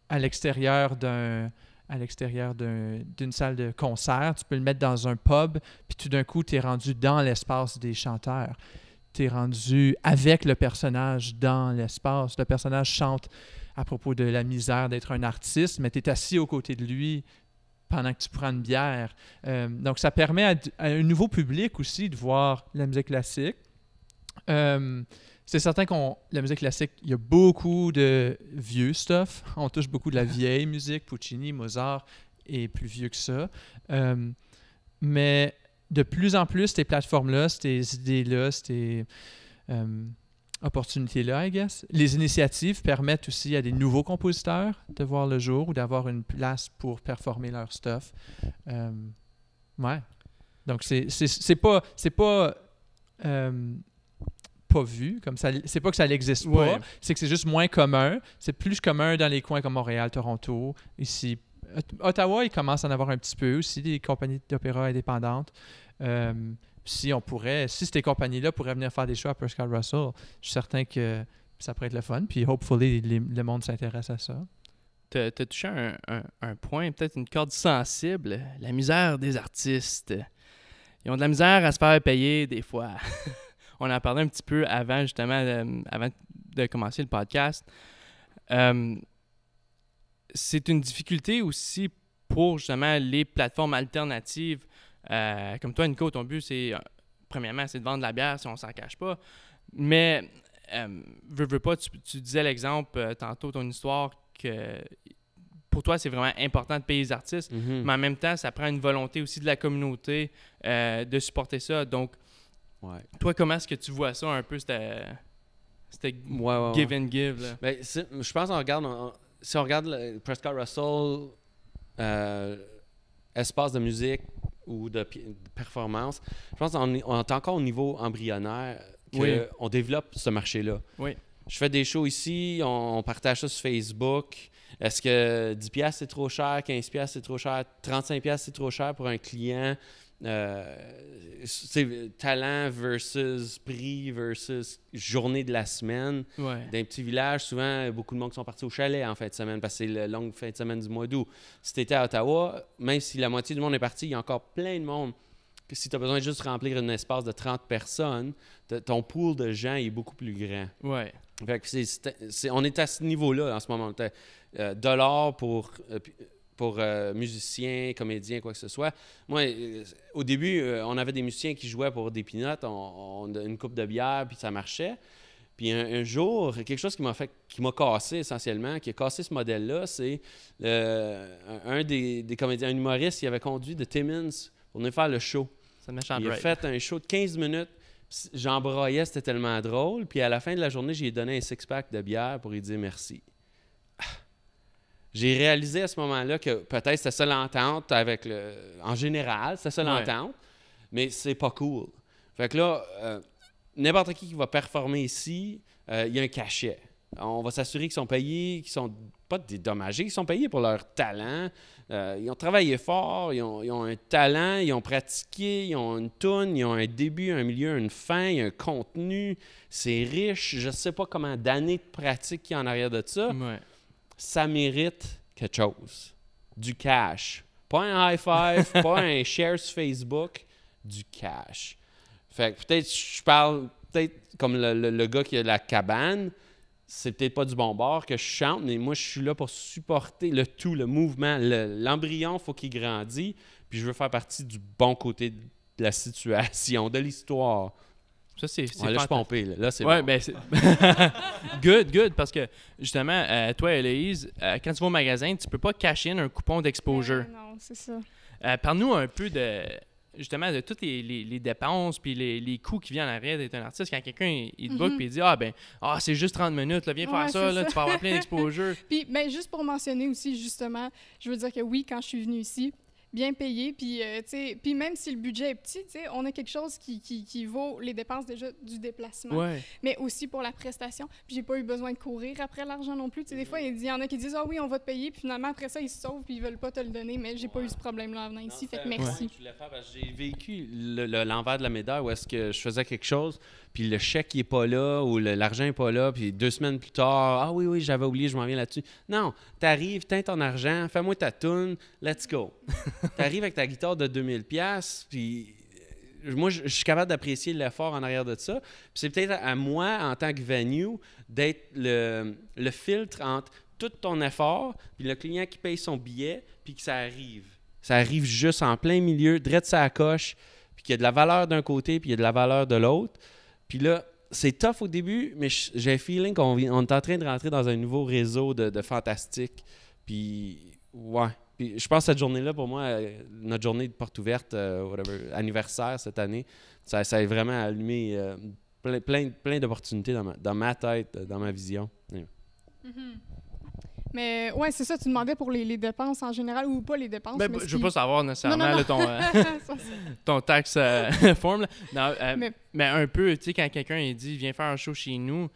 à l'extérieur d'un à l'extérieur d'une salle de concert, tu peux le mettre dans un pub, puis tout d'un coup, tu es rendu dans l'espace des chanteurs. Tu es rendu avec le personnage dans l'espace. Le personnage chante à propos de la misère d'être un artiste, mais tu es assis aux côtés de lui, pendant que tu prends une bière. Euh, donc, ça permet à, un nouveau public aussi de voir la musique classique. Euh, c'est certain que la musique classique, il y a beaucoup de vieux stuff. On touche beaucoup de la vieille musique. Puccini, Mozart et plus vieux que ça. Euh, mais de plus en plus, ces plateformes-là, ces idées-là, ces opportunité-là, I guess. Les initiatives permettent aussi à des nouveaux compositeurs de voir le jour ou d'avoir une place pour performer leur stuff. Euh, ouais. Donc, c'est pas. C'est pas. Euh, pas vu, comme ça, c'est pas que ça n'existe pas, c'est que c'est juste moins commun. C'est plus commun dans les coins comme Montréal, Toronto, ici. Ottawa, il commence à en avoir un petit peu aussi, des compagnies d'opéra indépendantes. Euh, si on pourrait, si ces compagnies-là pourraient venir faire des choix à Prescott Russell, je suis certain que ça pourrait être le fun. Puis, hopefully, le monde s'intéresse à ça. Tu as, touché un, point, peut-être une corde sensible, la misère des artistes. Ils ont de la misère à se faire payer des fois. On en parlait un petit peu avant, justement, euh, avant de commencer le podcast. Euh, c'est une difficulté aussi pour justement les plateformes alternatives euh, comme toi, Nico, ton but, c'est, euh, premièrement, c'est de vendre de la bière si on s'en cache pas. Mais, euh, veux, pas, tu, disais l'exemple tantôt, ton histoire, que pour toi, c'est vraiment important de payer les artistes. Mhm. Mais en même temps, ça prend une volonté aussi de la communauté de supporter ça. Donc, toi, comment est-ce que tu vois ça un peu, c'était. give and give. Ben, je pense qu'on regarde, si on regarde Prescott Russell, espace de musique, ou de, performance. Je pense qu'on est, on encore au niveau embryonnaire qu'on développe ce marché-là. Oui. Je fais des shows ici, on, partage ça sur Facebook. Est-ce que 10$ c'est trop cher, 15$ c'est trop cher, 35$ c'est trop cher pour un client? Euh, talent versus prix versus journée de la semaine. D'un petit village, souvent, beaucoup de monde qui sont partis au chalet en fin de semaine parce que c'est la longue fin de semaine du mois d'août. Si tu étais à Ottawa, même si la moitié du monde est parti, il y a encore plein de monde. Si tu as besoin de juste remplir un espace de 30 personnes, ton pool de gens est beaucoup plus grand. Ouais. on est à ce niveau-là en ce moment. Euh, dollars pour. Euh, pour euh, musiciens, comédiens, quoi que ce soit. Moi, euh, au début, euh, on avait des musiciens qui jouaient pour des pinottes, on, une coupe de bière, puis ça marchait. Puis un, jour, quelque chose qui m'a fait, qui m'a cassé essentiellement, qui a cassé ce modèle-là, c'est un des, comédiens, un humoriste qui avait conduit de Timmins pour venir faire le show. Ça Il a fait un show de 15 minutes J'embroyais, c'était tellement drôle. Puis à la fin de la journée, j'ai donné un six-pack de bière pour lui dire merci j'ai réalisé à ce moment-là que peut-être c'était ça l'entente avec le. En général, c'était ça l'entente, mais c'est pas cool. Fait que là, euh, n'importe qui qui va performer ici, euh, il y a un cachet. On va s'assurer qu'ils sont payés, qu'ils sont pas dédommagés, qu'ils sont payés pour leur talent. Euh, ils ont travaillé fort, ils ont, ils ont, un talent, ils ont pratiqué, ils ont une toune, ils ont un début, un milieu, une fin, il y a un contenu. C'est riche. Je sais pas comment d'années de pratique qu'il y a en arrière de ça. Ouais ça mérite quelque chose. Du cash. Pas un high five, pas un share sur Facebook, du cash. Fait peut-être je parle, peut-être comme le, gars qui a la cabane, c'est peut-être pas du bon bord que je chante, mais moi je suis là pour supporter le tout, le mouvement, l'embryon, faut qu'il grandisse, puis je veux faire partie du bon côté de la situation, de l'histoire. Ça, c'est. là, je pompé. Là, c'est. Ouais, ben, good, good. Parce que, justement, euh, toi, Élise, euh, quand tu vas au magasin, tu peux pas cacher un coupon d'exposure. non, c'est ça. Euh, parle-nous un peu de. Justement, de toutes les, dépenses puis les, coûts qui viennent en arrière d'être un artiste. Quand quelqu'un il, te mhm. puis il dit Ah, ben, ah, c'est juste 30 minutes, là, viens faire ça, là, tu vas avoir plein d'exposures. puis, ben, juste pour mentionner aussi, justement, je veux dire que oui, quand je suis venue ici, bien payé. Puis, euh, puis même si le budget est petit, on a quelque chose qui, qui, vaut les dépenses déjà du déplacement, mais aussi pour la prestation. Puis j'ai pas eu besoin de courir après l'argent non plus. des fois, il y en a qui disent Ah oui, on va te payer. Puis finalement, après ça, ils se sauvent puis ils veulent pas te le donner. Mais j'ai n'ai pas eu ce problème-là en venant ici. Fait que merci. J'ai vécu l'envers le, de la médaille où est-ce que je faisais quelque chose, puis le chèque n'est pas là ou l'argent n'est pas là. Puis deux semaines plus tard, Ah oui, oui, j'avais oublié, je m'en viens là-dessus. Non, t'arrives, t'as ton argent, fais-moi ta tune, let's go. T'arrives avec ta guitare de 2000$, puis euh, moi, je, suis capable d'apprécier l'effort en arrière de ça. puis c'est peut-être à moi, en tant que venue, d'être le, filtre entre tout ton effort, puis le client qui paye son billet, puis que ça arrive. Ça arrive juste en plein milieu, drette sa coche, puis qu'il y a de la valeur d'un côté, puis il y a de la valeur de l'autre. Puis là, c'est tough au début, mais j'ai le feeling qu'on est en train de rentrer dans un nouveau réseau de, de fantastique. Puis, ouais, puis je pense que cette journée-là, pour moi, euh, notre journée de porte ouverte, euh, anniversaire cette année, ça, a vraiment allumé euh, plein, plein, d'opportunités dans ma, tête, dans ma vision. Mm-hmm. Mais ouais, c'est ça, tu demandais pour les, dépenses en général ou pas les dépenses. Je ben, mais je veux pas savoir nécessairement ton, taxe forme. mais... un peu, tu sais, quand quelqu'un dit viens faire un show chez nous,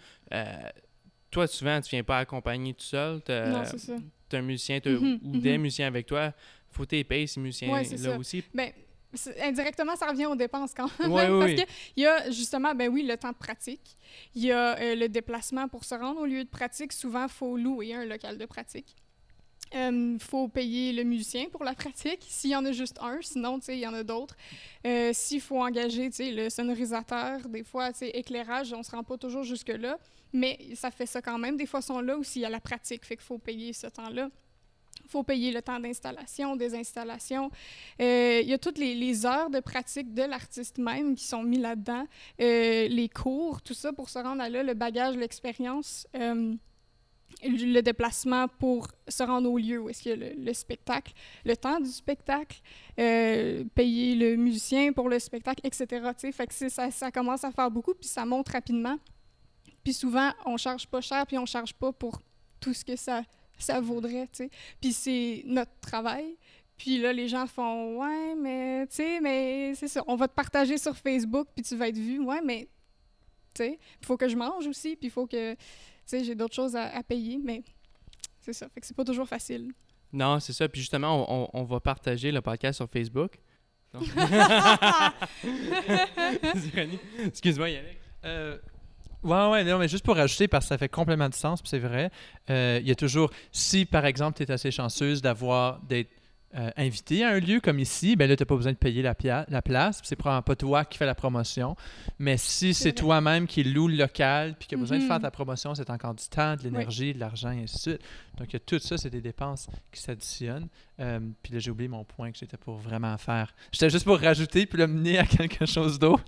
toi souvent tu viens pas accompagner tout seul. Non, c'est ça un musicien mhm, ou des mhm. musiciens avec toi, faut que payes, ces musiciens-là aussi. mais ben, indirectement, ça revient aux dépenses quand même. parce qu'il y a justement, ben oui, le temps de pratique. Il y a euh, le déplacement pour se rendre au lieu de pratique. Souvent, il faut louer un local de pratique. Il faut payer le musicien pour la pratique, s'il y en a juste un, sinon, il y en a d'autres. Euh, s'il faut engager, le sonorisateur, des fois, éclairage, on ne se rend pas toujours jusque-là. Mais ça fait ça quand même. Des fois, ils sont là aussi, il y a la pratique, fait qu'il faut payer ce temps-là. Il faut payer le temps d'installation, des installations. Euh, il y a toutes les, heures de pratique de l'artiste même qui sont mis là-dedans, euh, les cours, tout ça pour se rendre à là, le bagage, l'expérience, euh, le déplacement pour se rendre au lieu où est-ce qu'il y a le, spectacle, le temps du spectacle, payer le musicien pour le spectacle, etc. Fait que ça, ça commence à faire beaucoup, puis ça monte rapidement. Puis souvent, on charge pas cher, puis on charge pas pour tout ce que ça, ça vaudrait, tu sais. Puis c'est notre travail. Puis là, les gens font Ouais, mais tu sais, mais c'est ça, on va te partager sur Facebook, puis tu vas être vu. Ouais, mais tu sais, il faut que je mange aussi, puis il faut que. Tu sais, j'ai d'autres choses à, payer, mais c'est ça. Fait que c'est pas toujours facile. Non, c'est ça. Puis justement, on, va partager le podcast sur Facebook. Excuse-moi, Yannick. Euh, Ouais, ouais, non, mais juste pour rajouter, parce que ça fait complètement de sens, puis c'est vrai, euh, il y a toujours, si par exemple, tu es assez chanceuse d'avoir d'être euh, invité à un lieu comme ici, ben là, tu n'as pas besoin de payer la, la place, puis c'est probablement pas toi qui fais la promotion. Mais si c'est toi-même qui loue le local, puis que a besoin de faire mm-hmm. ta promotion, c'est encore du temps, de l'énergie, de l'argent, et ainsi de suite. Donc, tout ça, c'est des dépenses qui s'additionnent. Euh, puis là, j'ai oublié mon point que j'étais pour vraiment faire. J'étais juste pour rajouter, puis le mener à quelque chose d'autre.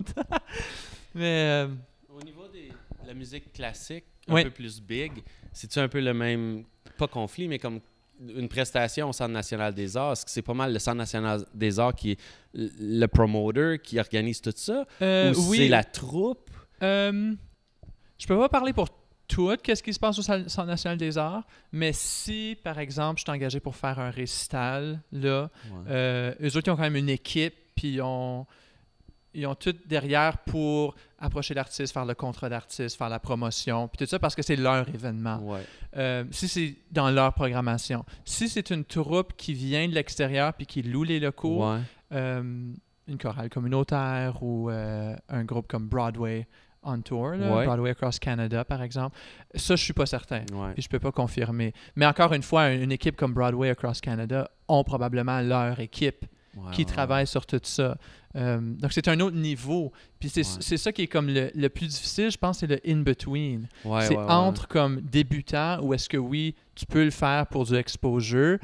mais. Au niveau des la musique classique, un peu plus big, c'est-tu un peu le même, pas conflit, mais comme une prestation au Centre national des arts? Est-ce que c'est pas mal le Centre national des arts qui est le promoter, qui organise tout ça? Euh, Ou oui. c'est la troupe? Euh, je peux pas parler pour tout qu'est-ce qui se passe au Centre national des arts, mais si, par exemple, je suis engagé pour faire un récital, là, euh, eux autres, ils ont quand même une équipe, puis ont ils ont tout derrière pour approcher l'artiste, faire le contrat d'artiste, faire la promotion, puis tout ça parce que c'est leur événement. Euh, si c'est dans leur programmation. Si c'est une troupe qui vient de l'extérieur puis qui loue les locaux, euh, une chorale communautaire ou euh, un groupe comme Broadway on tour, Broadway Across Canada par exemple, ça je suis pas certain. Puis je peux pas confirmer. Mais encore une fois, une équipe comme Broadway Across Canada ont probablement leur équipe qui travaillent sur tout ça. Euh, donc, c'est un autre niveau. Puis c'est ça qui est comme le, plus difficile, je pense, c'est le in-between. c'est entre comme débutant ou est-ce que oui, tu peux le faire pour du exposure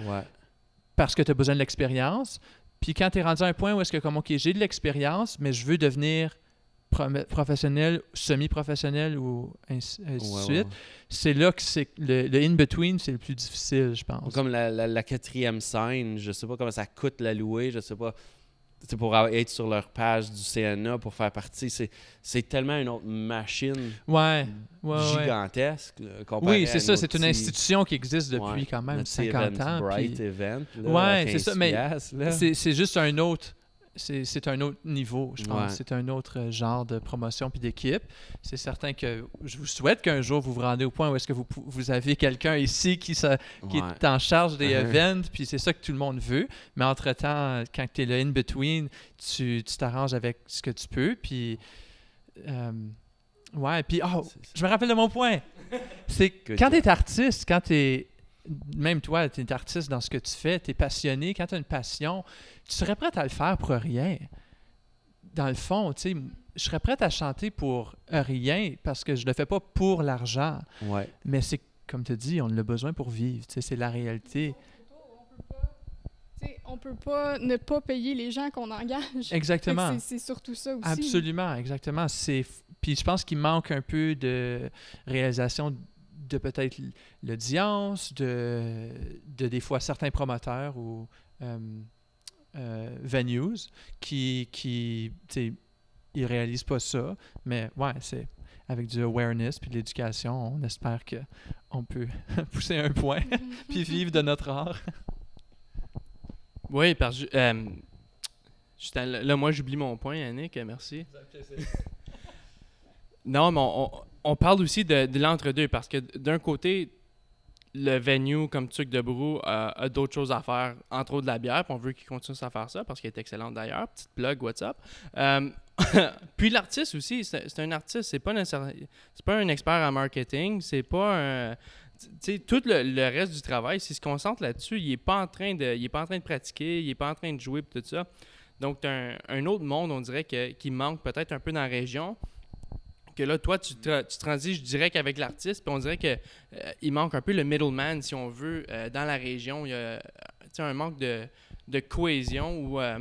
parce que tu as besoin de l'expérience. Puis quand tu es rendu à un point où est-ce que, comme, OK, j'ai de l'expérience, mais je veux devenir professionnel, semi-professionnel ou ainsi, de suite. C'est là que c'est le, in-between, c'est le plus difficile, je pense. Comme la, quatrième scène, je sais pas comment ça coûte la louer, je sais pas. C'est pour être sur leur page du CNA pour faire partie. C'est, c'est tellement une autre machine ouais, gigantesque. Oui, c'est ça. C'est une institution qui existe depuis quand même 50 ans. Bright event, c'est ça. Mais c'est juste un autre c'est un autre niveau, je pense. C'est un autre euh, genre de promotion puis d'équipe. C'est certain que je vous souhaite qu'un jour vous vous rendez au point où est-ce que vous, avez quelqu'un ici qui, qui est en charge des events, puis c'est ça que tout le monde veut. Mais entre-temps, quand tu es le in-between, tu t'arranges avec ce que tu peux, puis... Euh, ouais, puis... Oh, je me rappelle de mon point! C'est quand tu es artiste, quand tu es même toi, tu es artiste dans ce que tu fais, tu es passionné. Quand tu as une passion, tu serais prête à le faire pour rien. Dans le fond, tu sais, je serais prête à chanter pour rien parce que je le fais pas pour l'argent. Ouais. Mais c'est, comme tu dis, on a besoin pour vivre. Tu sais, c'est la réalité. on peut pas ne pas payer les gens qu'on engage. Exactement. C'est surtout ça aussi. Absolument, exactement. Puis je pense qu'il manque un peu de réalisation de peut-être l'audience, de, de, des fois certains promoteurs ou euh, euh, venues qui, qui ils réalisent pas ça, mais ouais, c'est avec du awareness puis de l'éducation, on espère que on peut pousser un point puis vivre de notre art. oui, par que euh, là, moi, j'oublie mon point, Annick, merci. non, mais on on parle aussi de, l'entre-deux parce que d'un côté, le venue comme truc de Brou a d'autres choses à faire, entre autres de la bière, puis on veut qu'il continue à faire ça parce qu'il est excellent d'ailleurs. Petite plug, what's euh, puis l'artiste aussi, c'est un artiste, c'est pas, pas un expert en marketing, c'est pas un. tout le, reste du travail, s'il se concentre là-dessus, il n'est pas, en train de, est pas en train de pratiquer, il n'est pas en train de jouer, tout ça. Donc, un, un autre monde, on dirait, qui manque peut-être un peu dans la région que là, toi, tu, transiges direct avec l'artiste, puis on dirait que euh, il manque un peu le middleman, si on veut, euh, dans la région. Il y a un manque de, cohésion ou euh,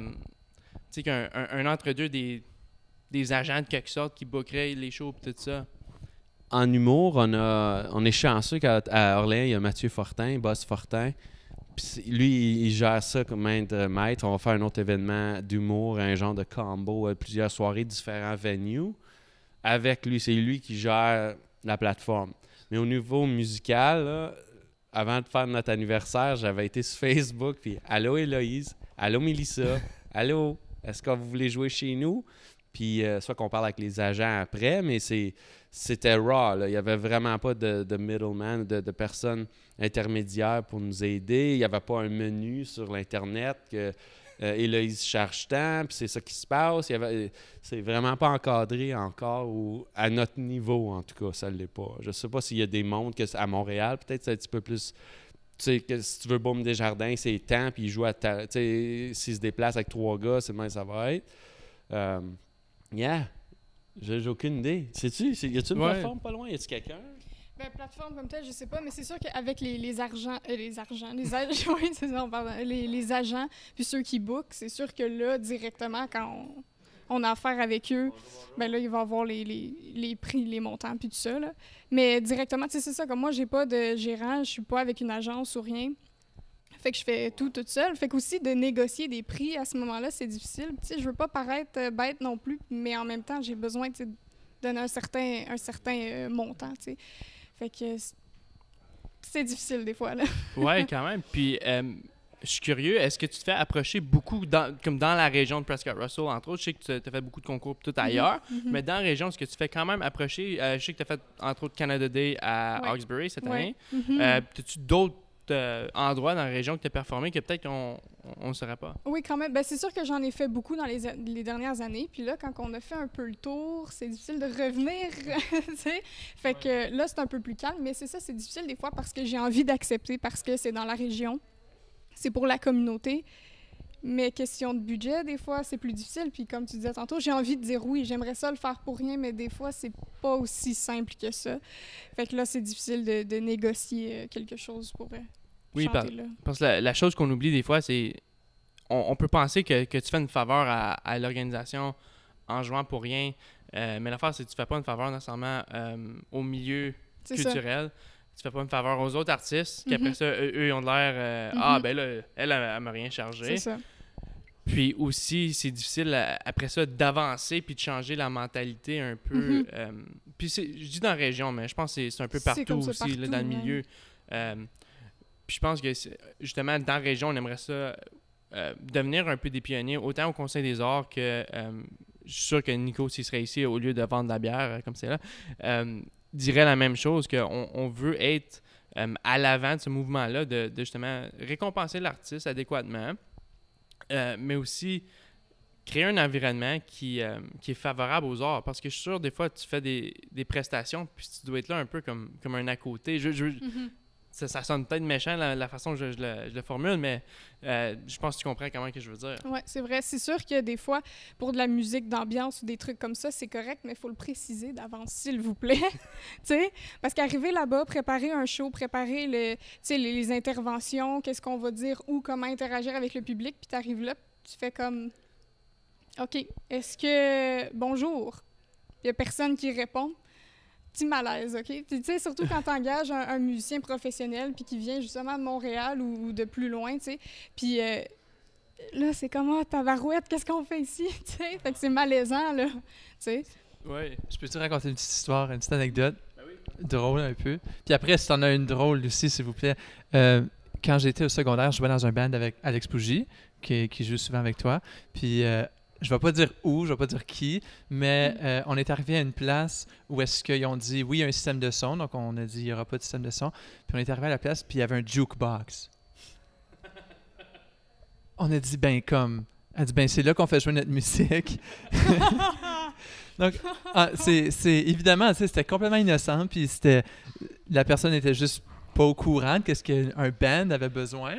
un, entre-deux des, agents de quelque sorte qui bookeraient les shows et tout ça. En humour, on, a, on est chanceux qu'à Orléans, il y a Mathieu Fortin, Boss Fortin. lui, il, gère ça comme maître. On va faire un autre événement d'humour, un genre de combo, plusieurs soirées, différents venues avec lui. C'est lui qui gère la plateforme. Mais au niveau musical, avant de faire notre anniversaire, j'avais été sur Facebook, puis Allô Héloïse, Allô Mélissa, Allô, est-ce que vous voulez jouer chez nous? Puis euh, soit qu'on parle avec les agents après, mais c'était raw. Il n'y avait vraiment pas de, middleman, de, de personnes intermédiaires pour nous aider. Il n'y avait pas un menu sur l'Internet que euh, et là, ils se chargent tant, puis c'est ça qui se passe. Euh, c'est vraiment pas encadré encore, ou à notre niveau, en tout cas, ça l'est pas. Je sais pas s'il y a des mondes que, à Montréal, peut-être c'est un petit peu plus tu sais, si tu veux boum des jardins, c'est temps, puis il joue à Tu sais, s'ils se déplacent avec trois gars, c'est moins ça va être. Euh, yeah. J'ai aucune idée. Sais-tu, y a-tu une ouais. pas loin? Y a-tu quelqu'un? Ben, plateforme comme telle, je sais pas, mais c'est sûr qu'avec les, les euh, les les agents, euh, les, agents, puis ceux qui bookent, c'est sûr que là, directement, quand on, a affaire avec eux, ben là, il va avoir les, les, les prix, les montants, puis tout ça, là. Mais directement, tu sais, c'est ça, comme moi, j'ai pas de gérant, je suis pas avec une agence ou rien. Fait que je fais tout toute seule. Fait qu'aussi de négocier des prix à ce moment-là, c'est difficile. Tu sais, je veux pas paraître euh, bête non plus, mais en même temps, j'ai besoin, tu sais, de donner un certain, un certain montant, tu sais. Fait que c'est difficile des fois, là. ouais, quand même. Puis, euh, je suis curieux, est-ce que tu te fais approcher beaucoup, comme dans la région de Prescott Russell, entre autres? Je sais que tu as fait beaucoup de concours tout mhm, ailleurs, mhm. mais dans la région, est-ce que tu fais quand même approcher? Euh, je sais que tu as fait, entre autres, Canada Day à Augsbury cette année. Mhm. Euh, As-tu d'autres euh, dans la région que tu as performé que peut-être on ne saurait pas? Oui, quand même. Ben, c'est sûr que j'en ai fait beaucoup dans les, les, dernières années. Puis là, quand on a fait un peu le tour, c'est difficile de revenir. fait que là, c'est un peu plus calme. Mais c'est ça, c'est difficile des fois parce que j'ai envie d'accepter, parce que c'est dans la région c'est pour la communauté. Mais question de budget, des fois, c'est plus difficile. Puis comme tu disais tantôt, j'ai envie de dire oui, j'aimerais ça le faire pour rien, mais des fois, c'est pas aussi simple que ça. Fait que là, c'est difficile de, négocier euh, quelque chose pour euh, oui, chanter, là. parce que la, chose qu'on oublie des fois, c'est... On, peut penser que, tu fais une faveur à, l'organisation en jouant pour rien, mais euh, mais l'affaire, c'est que tu fais pas une faveur nécessairement au milieu culturel. tu fais pas une faveur aux autres artistes, qui mm-hmm. après ça, eux, ils ont l'air mm-hmm. Ah, ben là, elle, elle, elle m'a rien chargé. Puis aussi, c'est difficile euh, après ça d'avancer puis de changer la mentalité un peu. Mhm. Euh, puis je dis dans la région, mais je pense que c'est un peu partout aussi, dans le milieu. Euh, puis je pense que justement, dans la région, on aimerait ça devenir un peu des pionniers, autant au Conseil des arts que je suis sûr que Nico, s'il serait ici, au lieu de vendre la bière comme c'est là, dirait la même chose, qu'on on veut être à l'avant de ce mouvement-là, de justement récompenser l'artiste adéquatement euh, mais aussi créer un environnement euh, qui, est favorable aux arts. Parce que je suis sûr, des fois, tu fais des, prestations, puis tu dois être là un peu comme, un à côté. Je, mhm ça, ça sonne peut-être méchant la, façon que je, le, formule, mais euh, je pense que tu comprends comment que je veux dire. Oui, c'est vrai. C'est sûr que des fois, pour de la musique d'ambiance ou des trucs comme ça, c'est correct, mais il faut le préciser d'avance, s'il vous plaît. parce qu'arriver là-bas, préparer un show, préparer les, les interventions, qu'est-ce qu'on va dire, ou comment interagir avec le public, puis tu arrives là, tu fais comme OK, est-ce que bonjour? Il n'y a personne qui répond petit malaise, OK? tu sais, surtout quand tu engages un, musicien professionnel puis qui vient justement de Montréal ou, de plus loin, tu sais. Puis euh, là, c'est comme, ah, oh, tabarouette, qu'est-ce qu'on fait ici? tu sais, fait que c'est malaisant, là, tu sais. Oui, je peux te raconter une petite histoire, une petite anecdote? Ben drôle un peu. Puis après, si en as une drôle aussi, s'il vous plaît. Euh, quand j'étais au secondaire, je jouais dans un band avec Alex Pougy, qui, joue souvent avec toi. Puis euh, je vais pas dire où, je vais pas dire qui, mais mm. euh, on est arrivé à une place où est-ce qu'ils ont dit oui, il y a un système de son, donc on a dit il n'y aura pas de système de son, puis on est arrivé à la place, puis il y avait un jukebox. on a dit ben comme, elle dit ben c'est là qu'on fait jouer notre musique. donc ah, c'est évidemment, c'était complètement innocent, puis c'était la personne n'était juste pas au courant de qu'est-ce qu'un band avait besoin.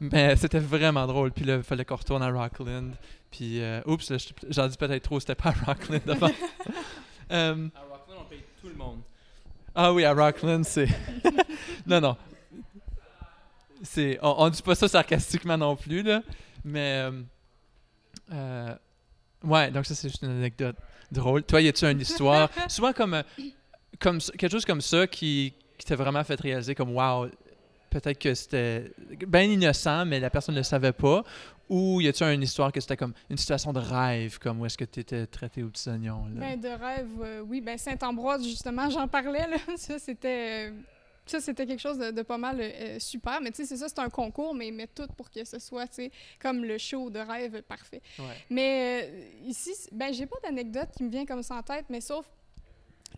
Mais c'était vraiment drôle. Puis il fallait qu'on retourne à Rockland. Puis, euh, oups, j'en dis peut-être trop, c'était pas à Rockland d'abord. Euh, à Rockland, on paye tout le monde. Ah oui, à Rockland, c'est. non, non. C'est, on, ne dit pas ça sarcastiquement non plus, là. Mais. Euh, ouais, donc ça, c'est juste une anecdote drôle. Toi, y a-tu une histoire Souvent, comme, comme, quelque chose comme ça qui, qui t'a vraiment fait réaliser, comme, wow » peut-être que c'était bien innocent, mais la personne ne savait pas? Ou y a-t-il une histoire que c'était comme une situation de rêve, comme où est-ce que tu étais traité au petit oignon? Ben, de rêve, euh, oui. Ben, Saint-Ambroise, justement, j'en parlais. Là. Ça, c'était. Euh, ça, c'était quelque chose de, pas mal euh, super. Mais tu sais, c'est ça, c'est un concours, mais ils mettent tout pour que ce soit, tu sais, comme le show de rêve parfait. Mais ici, ben, j'ai pas d'anecdote qui me vient comme ça en tête, mais sauf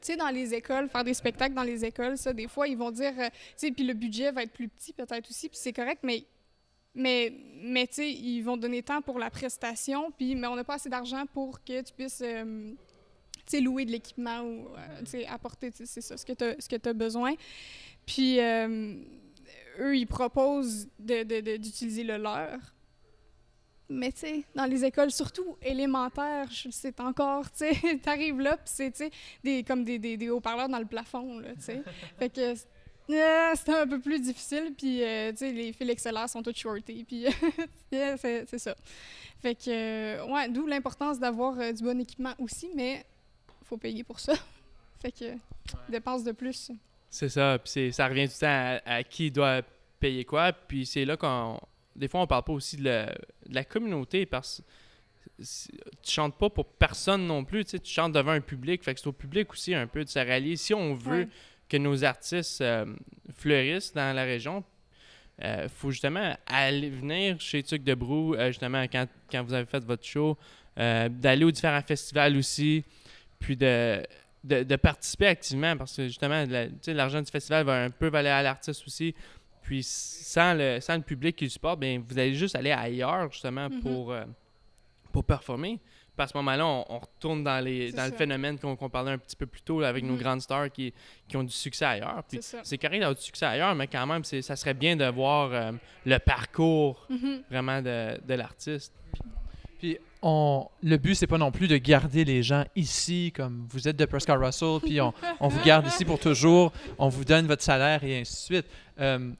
tu sais, dans les écoles, faire des spectacles dans les écoles, ça, des fois, ils vont dire, euh, tu sais, puis le budget va être plus petit peut-être aussi, puis c'est correct, mais, mais, mais tu sais, ils vont donner temps pour la prestation, puis, mais on n'a pas assez d'argent pour que tu puisses, euh, tu sais, louer de l'équipement ou, euh, tu sais, apporter, c'est ça, ce que tu as, besoin. Puis, eux, ils proposent d'utiliser le leur mais tu sais, dans les écoles, surtout élémentaires, c'est encore, tu sais, t'arrives là, puis c'est, tu sais, des, comme des, haut-parleurs dans le plafond, là, tu sais. fait que euh, c'était un peu plus difficile, puis, euh, tu sais, les fils XLR sont tous shortés, puis c'est ça. Fait que, euh, ouais, d'où l'importance d'avoir du bon équipement aussi, mais faut payer pour ça. fait que, dépense de plus. C'est ça, puis ça revient tout le temps à, à qui doit payer quoi, puis c'est là qu'on des fois, on parle pas aussi de la, communauté parce que tu chantes pas pour personne non plus. Tu chantes devant un public. Fait que c'est au public aussi un peu de se rallier. Si on veut que nos artistes euh, fleurissent dans la région, il euh, faut justement aller venir chez Tuc de Brou, euh, justement, quand, quand, vous avez fait votre show, d'aller aux différents festivals aussi, puis de. De, participer activement parce que justement, l'argent du festival va un peu valer à l'artiste aussi. Puis sans le, sans le public qui le supporte, ben, vous allez juste aller ailleurs justement mhm. pour, euh, pour performer. Puis à ce moment-là, on, retourne dans, les, dans le phénomène qu'on parlait un petit peu plus tôt avec nos mhm. grandes stars qui, qui, ont du succès ailleurs. Puis c'est carré d'avoir du succès ailleurs, mais quand même, ça serait bien de voir euh, le parcours mhm. vraiment de, l'artiste. Puis on, le but, c'est pas non plus de garder les gens ici, comme vous êtes de Prescott Russell, puis on, on vous garde ici pour toujours, on vous donne votre salaire et ainsi de suite. Euh,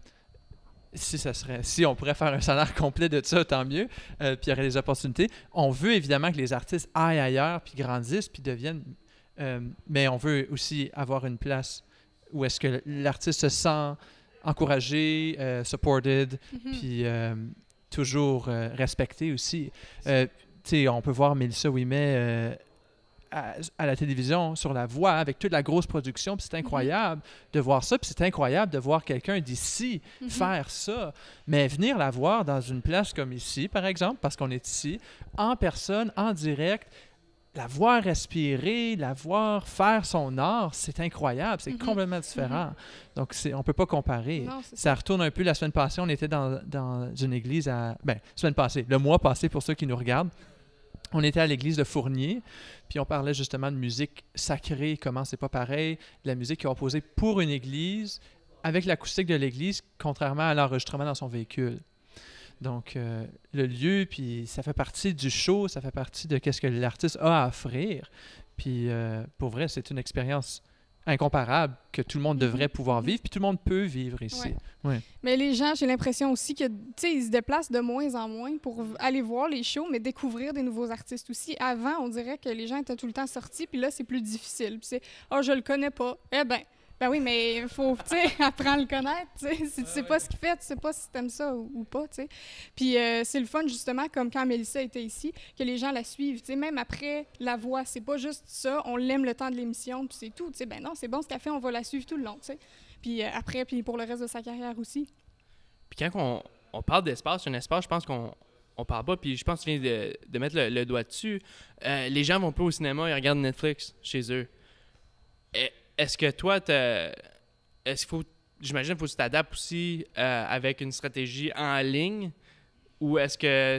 si ça serait, si on pourrait faire un salaire complet de ça, tant mieux, euh, puis il y aurait des opportunités. On veut évidemment que les artistes aillent ailleurs, puis grandissent, puis deviennent, euh, mais on veut aussi avoir une place où est-ce que l'artiste se sent encouragé, euh, supported, mm-hmm. puis toujours respecté aussi. Tu sais, on peut voir Melissa Ouimet à, la télévision sur la voix, avec toute la grosse production. Puis c'est mhm. incroyable de voir ça. Puis c'est incroyable de voir quelqu'un d'ici mhm. faire ça. Mais venir la voir dans une place comme ici, par exemple, parce qu'on est ici, en personne, en direct, la voir respirer, la voir faire son art, c'est incroyable, c'est mhm. complètement différent. Donc, on ne peut pas comparer. ça, retourne un peu, la semaine passée, on était dans, une église à... Ben, semaine passée, le mois passé, pour ceux qui nous regardent, on était à l'église de Fournier, puis on parlait justement de musique sacrée, comment c'est pas pareil, la musique qui est composée pour une église, avec l'acoustique de l'église, contrairement à l'enregistrement dans son véhicule. Donc, euh, le lieu, puis ça fait partie du show, ça fait partie de qu'est-ce que l'artiste a à offrir. Puis, euh, pour vrai, c'est une expérience incomparable que tout le monde mhm. devrait pouvoir vivre, puis tout le monde peut vivre ici. Mais les gens, j'ai l'impression aussi que, ils se déplacent de moins en moins pour aller voir les shows, mais découvrir des nouveaux artistes aussi. Avant, on dirait que les gens étaient tout le temps sortis, puis là, c'est plus difficile. Puis c'est, oh, je le connais pas. Eh ben, ben oui, mais il faut, tu sais, apprendre à le connaître, tu Si tu sais pas ce qu'il fait, tu sais pas si t'aimes ça ou, pas, tu sais. Puis euh, c'est le fun, justement, comme quand Mélissa était ici, que les gens la suivent, tu sais, même après la voix. C'est pas juste ça, on l'aime le temps de l'émission, puis c'est tout, tu sais. Ben non, c'est bon ce qu'elle fait, on va la suivre tout le long, tu sais. Puis euh, après, puis pour le reste de sa carrière aussi. Puis quand on, parle d'espace, un espace, je pense qu'on on parle pas, puis je pense que tu viens de, de mettre le, doigt dessus. Euh, les gens vont plus au cinéma, ils regardent Netflix chez eux est-ce que toi, est-ce qu'il faut, j'imagine, qu'il faut que tu t'adaptes aussi euh, avec une stratégie en ligne ou est-ce que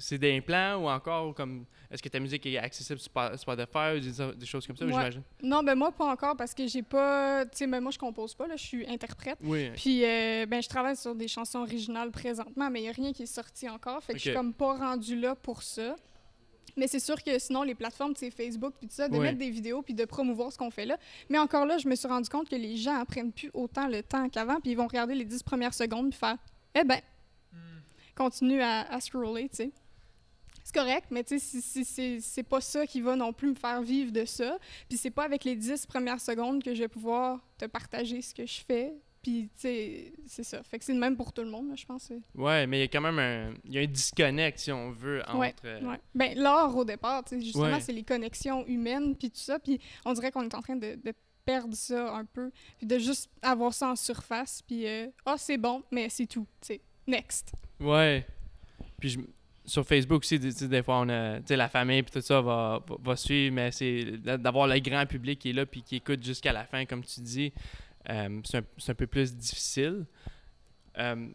c'est des plans ou encore comme est-ce que ta musique est accessible sur Spotify ou des, choses comme ça, j'imagine? Non, ben moi, pas encore parce que j'ai pas. Tu sais, moi, je compose pas, là, je suis interprète. Oui. Puis, euh, ben, je travaille sur des chansons originales présentement, mais il n'y a rien qui est sorti encore. Fait que je suis comme pas rendu là pour ça. Mais c'est sûr que sinon, les plateformes, c'est Facebook, puis tout ça, de mettre des vidéos, puis de promouvoir ce qu'on fait là. Mais encore là, je me suis rendu compte que les gens apprennent plus autant le temps qu'avant, puis ils vont regarder les 10 premières secondes, puis faire Eh ben, continue à, scroller, tu sais c'est correct, mais tu sais, c'est pas ça qui va non plus me faire vivre de ça. Puis c'est pas avec les dix premières secondes que je vais pouvoir te partager ce que je fais, puis, tu sais, c'est ça. Fait que c'est le même pour tout le monde, je pense. Ouais, mais il y a quand même un, y a un disconnect, si on veut, entre. Euh, ouais, Ben, l'art, au départ, justement, c'est les connexions humaines, puis tout ça. Puis, on dirait qu'on est en train de, perdre ça un peu, puis de juste avoir ça en surface, puis, euh, ah, oh, c'est bon, mais c'est tout, tu sais. Next. Ouais. Puis, sur Facebook aussi, des fois, on a, la famille puis tout ça va suivre, mais c'est d'avoir le grand public qui est là puis qui écoute jusqu'à la fin, comme tu dis. Euh, c'est, un, peu plus difficile. Euh,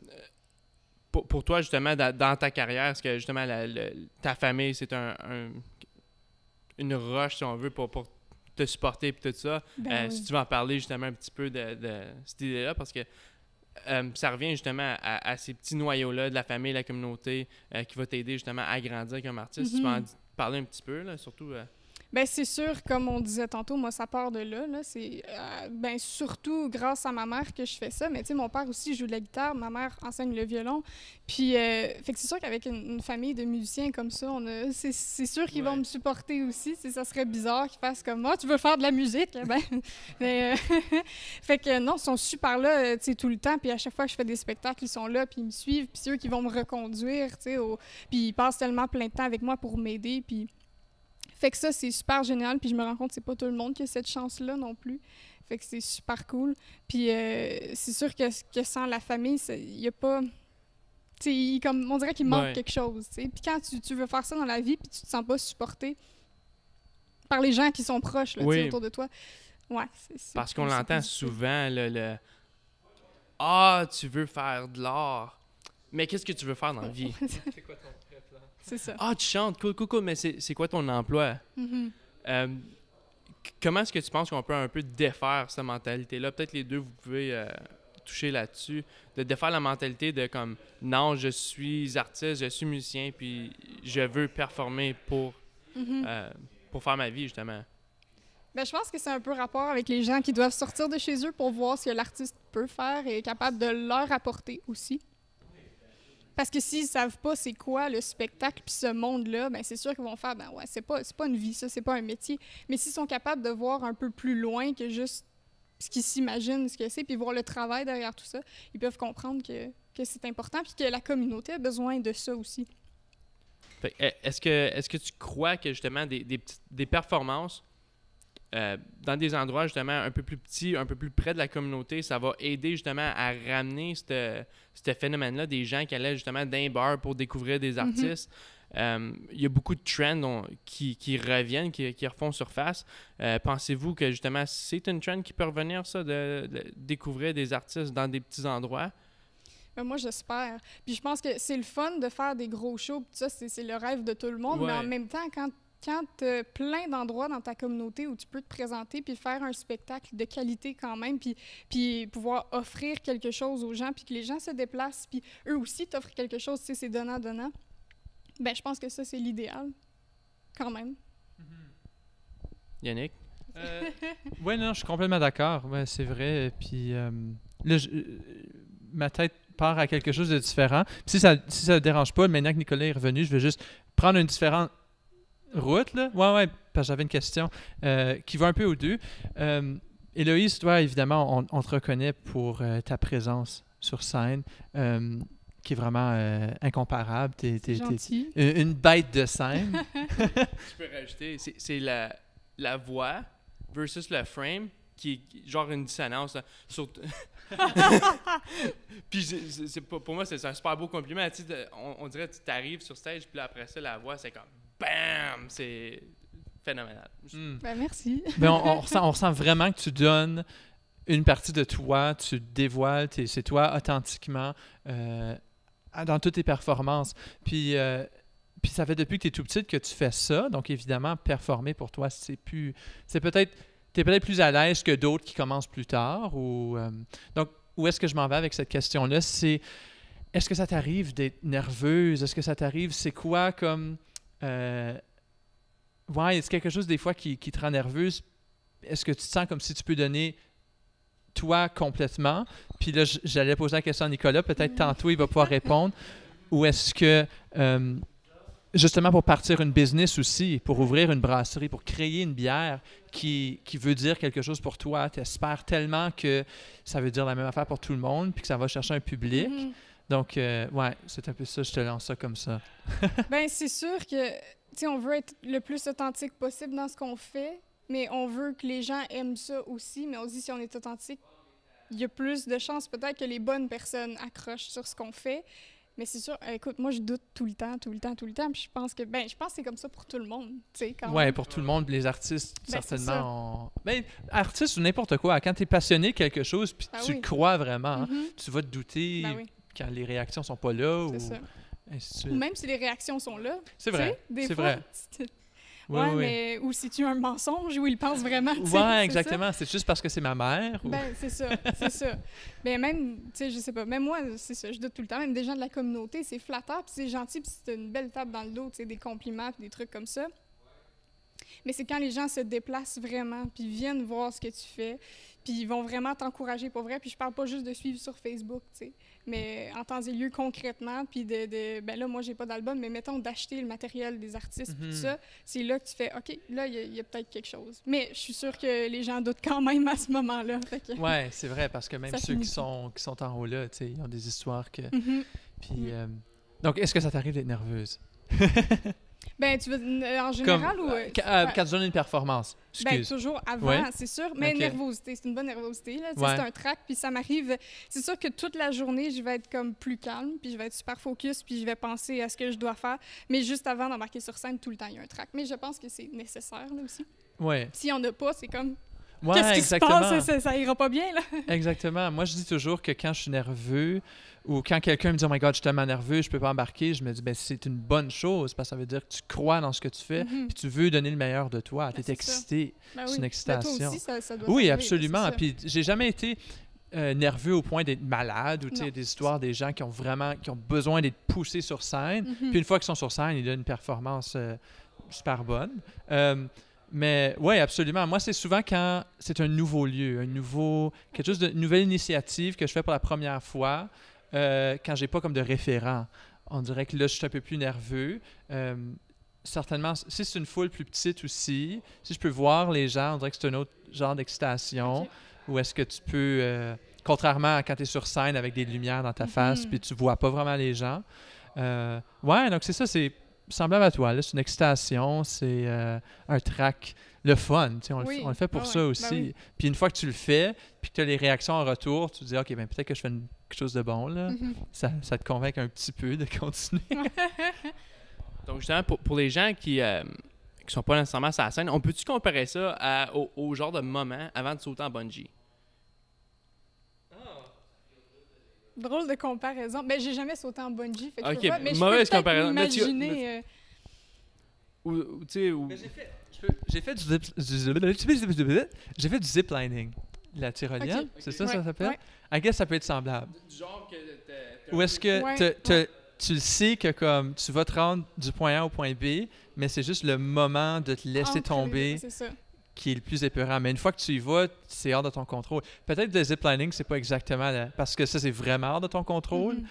pour, toi, justement, dans ta carrière, est-ce que justement ta famille, c'est un, une roche, si on veut, pour, te supporter et tout ça? Ben euh, si tu veux en parler justement un petit peu de, cette idée-là, parce que ça revient justement à, ces petits noyaux-là de la famille, de la communauté, qui va t'aider justement à grandir comme artiste. Si tu veux mm-hmm. en parler un petit peu, là, surtout. Ben, c'est sûr, comme on disait tantôt, moi, ça part de là. c'est euh, ben, surtout grâce à ma mère que je fais ça. Mais tu sais, mon père aussi joue de la guitare, ma mère enseigne le violon. Puis, euh, c'est sûr qu'avec une, famille de musiciens comme ça, on c'est, sûr qu'ils vont me supporter aussi. Ça serait bizarre qu'ils fassent comme moi, ah, tu veux faire de la musique? Eh ben, euh, fait que non, ils sont super là, tu sais, tout le temps. Puis à chaque fois que je fais des spectacles, ils sont là, puis ils me suivent. Puis c'est eux qui vont me reconduire, tu sais. Puis ils passent tellement plein de temps avec moi pour m'aider. Puis fait que ça, c'est super génial. Puis je me rends compte que c'est pas tout le monde qui a cette chance-là non plus. Fait que c'est super cool. Puis euh, c'est sûr que, que, sans la famille, il n'y a pas. comme, on dirait qu'il manque quelque chose. sais. Puis quand tu, veux faire ça dans la vie, puis tu te sens pas supporté par les gens qui sont proches autour de toi. Ouais, c'est Parce qu'on l'entend souvent, le, le... Ah, tu veux faire de l'art. Mais qu'est-ce que tu veux faire dans la vie? Ah, tu chantes, cool, cool, cool, mais c'est quoi ton emploi? Mm-hmm. Euh, comment est-ce que tu penses qu'on peut un peu défaire cette mentalité-là? Peut-être les deux, vous pouvez euh, toucher là-dessus. De défaire la mentalité de comme, non, je suis artiste, je suis musicien, puis je veux performer pour, mm-hmm. euh, pour faire ma vie, justement. Ben, je pense que c'est un peu rapport avec les gens qui doivent sortir de chez eux pour voir ce que l'artiste peut faire et est capable de leur apporter aussi. Parce que s'ils savent pas c'est quoi le spectacle puis ce monde-là, ben c'est sûr qu'ils vont faire ben ouais, c'est pas pas une vie ça, c'est pas un métier. Mais s'ils sont capables de voir un peu plus loin que juste ce qu'ils s'imaginent ce que c'est puis voir le travail derrière tout ça, ils peuvent comprendre que, c'est important puis que la communauté a besoin de ça aussi. Eh, est-ce que est que tu crois que justement des, des performances euh, dans des endroits justement un peu plus petits, un peu plus près de la communauté, ça va aider justement à ramener ce phénomène-là des gens qui allaient justement d'un bar pour découvrir des mhm. artistes. Euh, il y a beaucoup de trends qui, qui, reviennent, qui, qui refont surface. Euh, pensez-vous que justement c'est une trend qui peut revenir, ça, de, découvrir des artistes dans des petits endroits? moi, j'espère. Puis je pense que c'est le fun de faire des gros shows, puis ça, c'est le rêve de tout le monde. Mais en même temps, quand quand tu as plein d'endroits dans ta communauté où tu peux te présenter puis faire un spectacle de qualité quand même, puis, puis pouvoir offrir quelque chose aux gens, puis que les gens se déplacent, puis eux aussi t'offrent quelque chose, tu c'est donnant-donnant, ben je pense que ça, c'est l'idéal, quand même. Mm-hmm. Yannick? Euh, oui, non, je suis complètement d'accord. Oui, c'est vrai. Puis euh, là, euh, ma tête part à quelque chose de différent. si ça ne si ça dérange pas, maintenant que Nicolas est revenu, je vais juste prendre une différente route, là, ouais, ouais, parce que j'avais une question euh, qui va un peu aux deux. Euh, Héloïse, toi, évidemment, on, te reconnaît pour euh, ta présence sur scène. Euh, qui est vraiment incomparable. T'es, gentil. une bête de scène. Je peux rajouter, c'est, la, voix versus le frame qui est genre une dissonance. puis c'est, pour moi, c'est un super beau compliment. On, on, dirait que tu arrives sur stage, puis après ça, la voix, c'est comme bam, c'est phénoménal. Hmm. Ben, merci. Ben, on, on, ressent, vraiment que tu donnes une partie de toi, tu dévoiles, es, c'est toi authentiquement euh, dans toutes tes performances. Puis, euh, puis ça fait depuis que tu es tout petite que tu fais ça. Donc évidemment, performer pour toi, c'est plus. C'est peut-être. Tu es peut-être plus à l'aise que d'autres qui commencent plus tard. Ou, euh, donc, où est-ce que je m'en vais avec cette question-là? C'est est-ce que ça t'arrive d'être nerveuse? Est-ce que ça t'arrive? C'est quoi comme euh, ouais, c'est quelque chose des fois qui, te rend nerveuse. Est-ce que tu te sens comme si tu peux donner toi complètement? Puis là, j'allais poser la question à Nicolas, peut-être mm. tantôt il va pouvoir répondre. Ou est-ce que, euh, justement, pour partir une business aussi, pour ouvrir une brasserie, pour créer une bière qui, qui veut dire quelque chose pour toi, tu espères tellement que ça veut dire la même affaire pour tout le monde, puis que ça va chercher un public. Mm. Donc, euh, ouais, c'est un peu ça, je te lance ça comme ça. ben, c'est sûr que, tu on veut être le plus authentique possible dans ce qu'on fait, mais on veut que les gens aiment ça aussi, mais on dit si on est authentique, il y a plus de chances peut-être que les bonnes personnes accrochent sur ce qu'on fait. Mais c'est sûr, écoute, moi je doute tout le temps, tout le temps, tout le temps. Puis je pense que ben, je pense c'est comme ça pour tout le monde, tu sais. Ouais, pour tout le monde, les artistes ben, certainement. ont... Ben, artiste ou n'importe quoi. Quand tu es passionné quelque chose, puis ben tu crois vraiment, hein, mm-hmm. tu vas te douter quand les réactions sont pas là. Ou... même si les réactions sont là. C'est vrai. C'est vrai. ouais, mais ou si tu as un mensonge où il pense vraiment. Ouais, exactement. C'est juste parce que c'est ma mère. Ou... Ben, c'est ça, c'est ça. Mais ben, même, tu sais, je sais pas, même moi, c'est ça, je doute tout le temps, même des gens de la communauté, c'est flatteur, puis c'est gentil, puis c'est une belle table dans le dos, tu sais, des compliments, des trucs comme ça. Mais c'est quand les gens se déplacent vraiment, puis viennent voir ce que tu fais, puis ils vont vraiment t'encourager pour vrai. Puis je parle pas juste de suivre sur Facebook, tu sais, mais en temps et lieu concrètement. Puis de, de ben là, moi, j'ai pas d'album, mais mettons d'acheter le matériel des artistes, tout mhm. ça. C'est là que tu fais, OK, là, il y a, peut-être quelque chose. Mais je suis sûre que les gens doutent quand même à ce moment-là. Ouais, c'est vrai, parce que même ceux qui sont, qui sont en haut là, tu sais, ils ont des histoires que. Mhm. Puis. Euh, donc, est-ce que ça t'arrive d'être nerveuse? Ben, tu veux euh, en général ou. quand, euh, euh, tu donnes une performance. Ben, toujours avant, c'est sûr. Mais nervosité, c'est une bonne nervosité. C'est un trac, puis ça m'arrive. C'est sûr que toute la journée, je vais être comme plus calme, puis je vais être super focus, puis je vais penser à ce que je dois faire. Mais juste avant d'embarquer sur scène, tout le temps, il y a un trac. Mais je pense que c'est nécessaire, là aussi. Ouais. Si on a pas, c'est comme Qu'est-ce qui se passe? Ça, ira pas bien, là. exactement. Moi, je dis toujours que quand je suis nerveux ou quand quelqu'un me dit Oh my God, je suis tellement nerveux, je peux pas embarquer, je me dis ben c'est une bonne chose parce que ça veut dire que tu crois dans ce que tu fais et mm-hmm. tu veux donner le meilleur de toi. Ben, tu es excité. Ben c'est une ben, excitation. oui, absolument. Puis j'ai jamais été. Euh, nerveux au point d'être malade ou des histoires des gens qui ont vraiment qui ont besoin d'être poussés sur scène. Mm-hmm. Puis une fois qu'ils sont sur scène, ils donnent une performance euh, super bonne. Euh, mais oui, absolument. Moi, c'est souvent quand c'est un nouveau lieu, un nouveau, quelque chose de nouvelle initiative que je fais pour la première fois, euh, quand j'ai pas comme de référent. On dirait que là, je suis un peu plus nerveux. Euh, certainement, si c'est une foule plus petite aussi, si je peux voir les gens, on dirait que c'est un autre genre d'excitation. Ou est-ce que tu peux, euh, contrairement à quand tu es sur scène avec des lumières dans ta mm-hmm. face, puis tu vois pas vraiment les gens. Euh, ouais, donc c'est ça, c'est semblable à toi. C'est une excitation, c'est euh, un track, le fun. On, le, fait pour ah ça aussi. Ben puis une fois que tu le fais, puis que tu as les réactions en retour, tu te dis, OK, ben, peut-être que je fais quelque chose de bon. Mm-hmm. ça, te convainc un petit peu de continuer. Donc, justement, pour, les gens qui ne euh, sont pas nécessairement sur la scène, on peut-tu comparer ça au, au, genre de moment avant de sauter en bungee? Drôle de comparaison. Mais ben, j'ai jamais sauté en bungee, fait que mauvaise comparaison. mais tu... Euh, ou, J'ai fait, fait, du, j'ai fait du ziplining la tyrolienne, c'est ça ça s'appelle? Ouais. I guess ça peut être semblable. Ou est-ce que tu le sais que comme tu vas te rendre du point A au point B, mais c'est juste le moment de te laisser tomber. tomber. Ça qui est le plus épeurant. Mais une fois que tu y vas, c'est hors de ton contrôle. Peut-être le ziplining, c'est pas exactement là, parce que ça, c'est vraiment hors de ton contrôle. Mhm.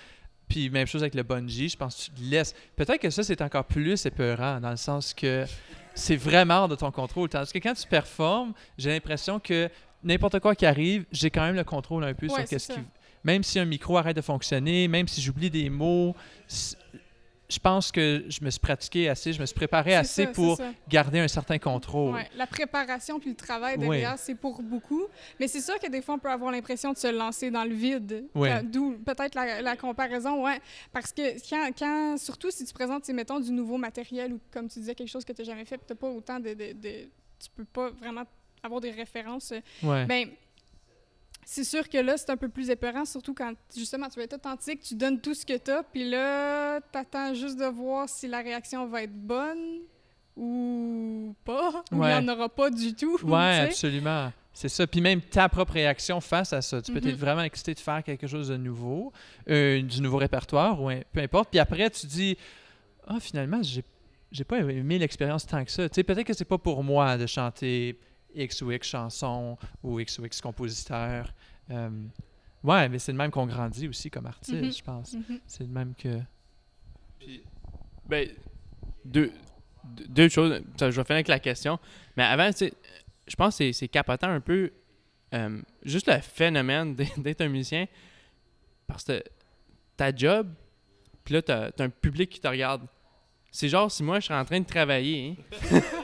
Puis même chose avec le bungee, je pense que tu laisses. Peut-être que ça, c'est encore plus épeurant, dans le sens que c'est vraiment hors de ton contrôle. Parce que quand tu performes, j'ai l'impression que n'importe quoi qui arrive, j'ai quand même le contrôle un peu sur qu'est-ce qui. Même si un micro arrête de fonctionner, même si j'oublie des mots, je pense que je me suis pratiqué assez, je me suis préparé assez pour garder un certain contrôle. la préparation puis le travail derrière, c'est pour beaucoup. Mais c'est sûr que des fois, on peut avoir l'impression de se lancer dans le vide. D'où peut-être la, comparaison, ouais. Parce que quand, surtout si tu présentes, mettons, du nouveau matériel ou comme tu disais, quelque chose que tu n'as jamais fait, tu n'as pas autant de, de, de, Tu peux pas vraiment avoir des références. Ben, c'est sûr que là, c'est un peu plus épeurant, surtout quand justement tu vas être authentique, tu donnes tout ce que tu as, puis là, tu attends juste de voir si la réaction va être bonne ou pas, ou il n'y en aura pas du tout. Ouais, absolument. C'est ça. Puis même ta propre réaction face à ça. Tu peux mm-hmm. être vraiment excité de faire quelque chose de nouveau, euh, du nouveau répertoire, ou peu importe. Puis après, tu dis Ah, finalement, j'ai j'ai pas aimé l'expérience tant que ça. Tu peut-être que c'est pas pour moi de chanter X ou X chanson ou X ou X compositeur. Euh, ouais, mais c'est le même qu'on grandit aussi comme artiste, mm-hmm. je pense. Mm-hmm. C'est le même que. Puis, ben, deux, choses. Je vais finir avec la question. Mais avant, je pense que c'est capotant un peu euh, juste le phénomène d'être un musicien. Parce que ta job, puis là, t'as as un public qui te regarde. C'est genre si moi je suis en train de travailler. Hein.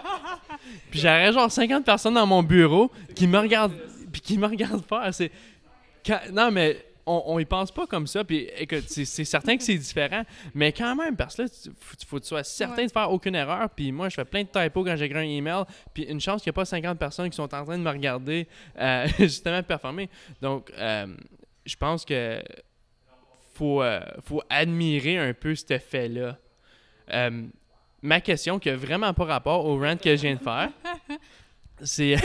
Puis j'aurais genre 50 personnes dans mon bureau qui me regardent, puis qui me regardent pas. C'est non mais on, on, y pense pas comme ça. Puis c'est certain que c'est différent, mais quand même parce que là, faut, faut que tu sois certain de faire aucune erreur. Puis moi, je fais plein de typos quand j'écris un email. Puis une chance qu'il y a pas 50 personnes qui sont en train de me regarder euh, justement performer. Donc euh, je pense que faut, euh, faut admirer un peu cet effet là ma question qui n'a vraiment pas rapport au rant que je viens de faire, c'est.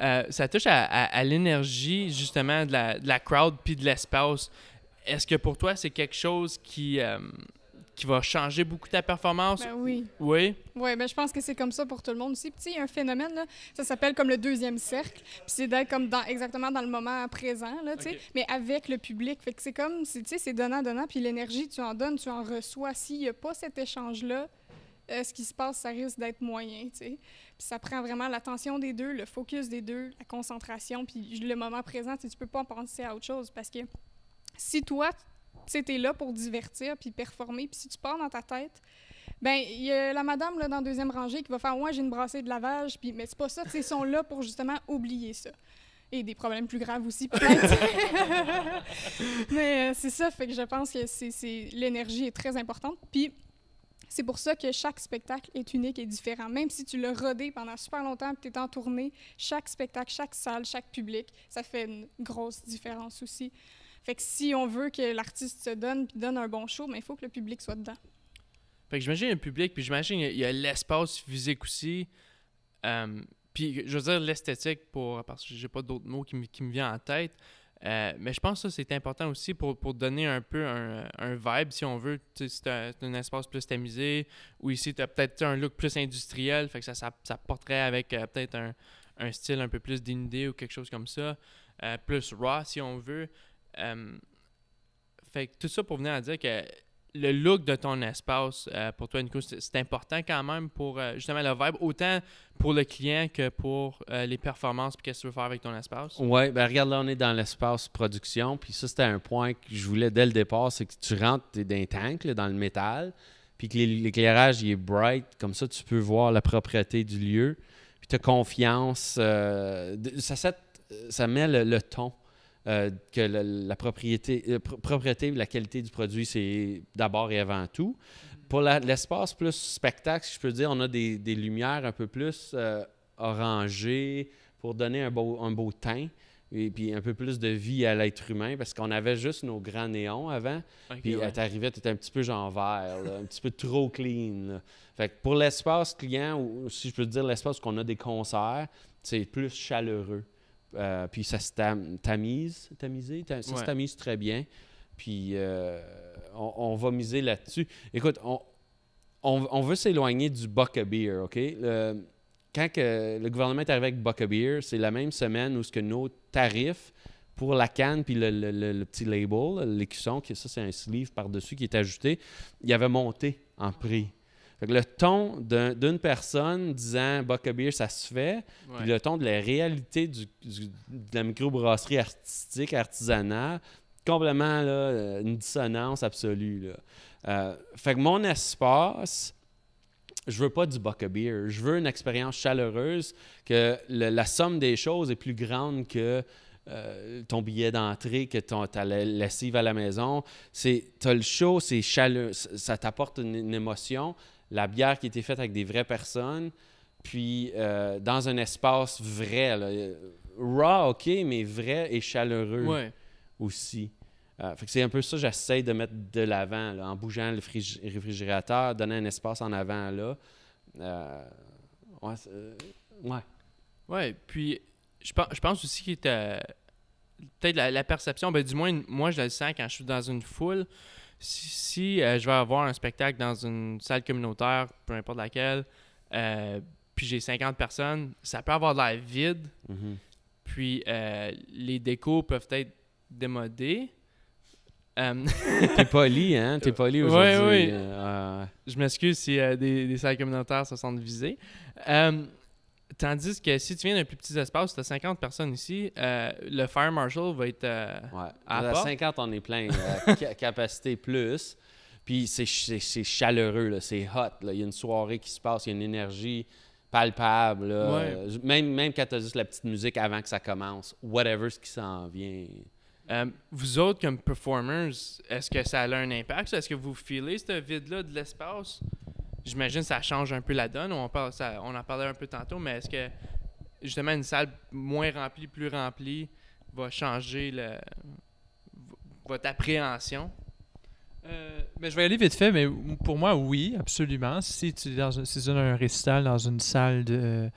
Euh, ça touche à, l'énergie, justement, de la, crowd puis de l'espace. Est-ce que pour toi, c'est quelque chose qui. Euh, qui va changer beaucoup ta performance. Ben oui. Oui. Oui, mais ben je pense que c'est comme ça pour tout le monde aussi. Puis, il un phénomène, ça s'appelle comme le deuxième cercle. Puis, c'est d'être comme dans, exactement dans le moment présent, là, mais avec le public. Fait que c'est comme, tu sais, c'est donnant-donnant. Puis, l'énergie, tu en donnes, tu en reçois. S'il n'y a pas cet échange-là, euh, ce qui se passe, ça risque d'être moyen, tu sais. Puis ça prend vraiment l'attention des deux, le focus des deux, la concentration, puis le moment présent, tu peux pas en penser à autre chose parce que si toi, tu es là pour divertir puis performer, puis si tu pars dans ta tête, ben il y a la madame là dans la deuxième rangée qui va faire ouais, j'ai une brassée de lavage puis mais c'est pas ça, ils sont là pour justement oublier ça. Et des problèmes plus graves aussi, peut-être. mais euh, c'est ça, fait que je pense que c'est l'énergie est très importante. Puis c'est pour ça que chaque spectacle est unique et différent. Même si tu l'as rodé pendant super longtemps et que tu es en tournée, chaque spectacle, chaque salle, chaque public, ça fait une grosse différence aussi. Fait que si on veut que l'artiste se donne et donne un bon show, mais il faut que le public soit dedans. Fait que j'imagine un public, puis j'imagine il y a, l'espace physique aussi. Euh, puis je veux dire l'esthétique pour parce que j'ai pas d'autres mots qui me, qui me vient en tête. Euh, mais je pense que ça, c'est important aussi pour, pour, donner un peu un, vibe, si on veut. c'est un, espace plus tamisé, ou ici, tu as peut-être un look plus industriel, fait que ça, ça, porterait avec euh, peut-être un, un, style un peu plus dénudé ou quelque chose comme ça, euh, plus raw, si on veut. fait que tout ça pour venir à dire que le look de ton espace, euh, pour toi, Nico, c'est important quand même pour euh, justement le vibe, autant pour le client que pour euh, les performances puis qu'est-ce que tu veux faire avec ton espace? Oui, ben regarde, là, on est dans l'espace production, puis ça, c'était un point que je voulais dès le départ, c'est que tu rentres dans un tank, dans le métal, puis que l'éclairage, est bright, comme ça, tu peux voir la propriété du lieu, puis tu as confiance. ça, met le ton euh, que la, propriété, la euh, la qualité du produit, c'est d'abord et avant tout. Pour l'espace plus spectacle, si je peux dire, on a des, lumières un peu plus euh, orangées pour donner un beau, un beau teint et puis un peu plus de vie à l'être humain parce qu'on avait juste nos grands néons avant. puis ouais. tu étais un petit peu genre vert, un petit peu trop clean. pour l'espace client, ou si je peux dire l'espace qu'on a des concerts, c'est plus chaleureux. Euh, puis ça se tamise, très bien. Puis euh, on, va miser là-dessus. Écoute, on, veut s'éloigner du buck a beer, OK? quand le gouvernement est arrivé avec buck beer, c'est la même semaine où ce que nos tarifs pour la canne puis le, le, petit label, l'écusson, qui ça c'est un sleeve par-dessus qui est ajouté, il avait monté en prix le ton d'une personne disant Buck beer, ça se fait, puis le ton de la réalité de la microbrasserie artistique, artisanale, complètement euh, une dissonance absolue. Euh, fait que mon espace, je veux pas du buck beer. Je veux une expérience chaleureuse que la somme des choses est plus grande que euh, ton billet d'entrée, que ton, ta lessive à la maison. Tu as le show, c'est chaleureux, ça t'apporte une, émotion la bière qui était faite avec des vraies personnes, puis euh, dans un espace vrai. Raw, OK, mais vrai et chaleureux aussi. Euh, que c'est un peu ça que j'essaie de mettre de l'avant, en bougeant le réfrigérateur, donner un espace en avant, là. Euh, ouais, ouais, puis je pense, aussi que peut-être la, la, perception, ben, du moins, moi, je le sens quand je suis dans une foule, si, euh, je vais avoir un spectacle dans une salle communautaire, peu importe laquelle, euh, puis j'ai 50 personnes, ça peut avoir de la vide. Mhm. Puis euh, les décos peuvent être démodés. Um... T'es poli, hein? T'es poli aujourd'hui. Oui, Je m'excuse si des, salles communautaires se sentent visées. Tandis que si tu viens d'un plus petit espace, tu as 50 personnes ici, euh, le fire marshal va être. Euh, ouais. À 50, on est plein. Euh, capacité plus. Puis c'est, chaleureux, c'est hot. Il y a une soirée qui se passe, il y a une énergie palpable. Même, même quand tu as juste la petite musique avant que ça commence, whatever ce qui s'en vient. vous autres, comme performers, est-ce que ça a un impact? Est-ce que vous filez ce vide-là de l'espace? j'imagine ça change un peu la donne. On, en parlait un peu tantôt, mais est-ce que justement une salle moins remplie, plus remplie, va changer votre appréhension? Euh, mais je vais aller vite fait, mais pour moi, oui, absolument. Si tu es si tu es dans un récital, dans une salle de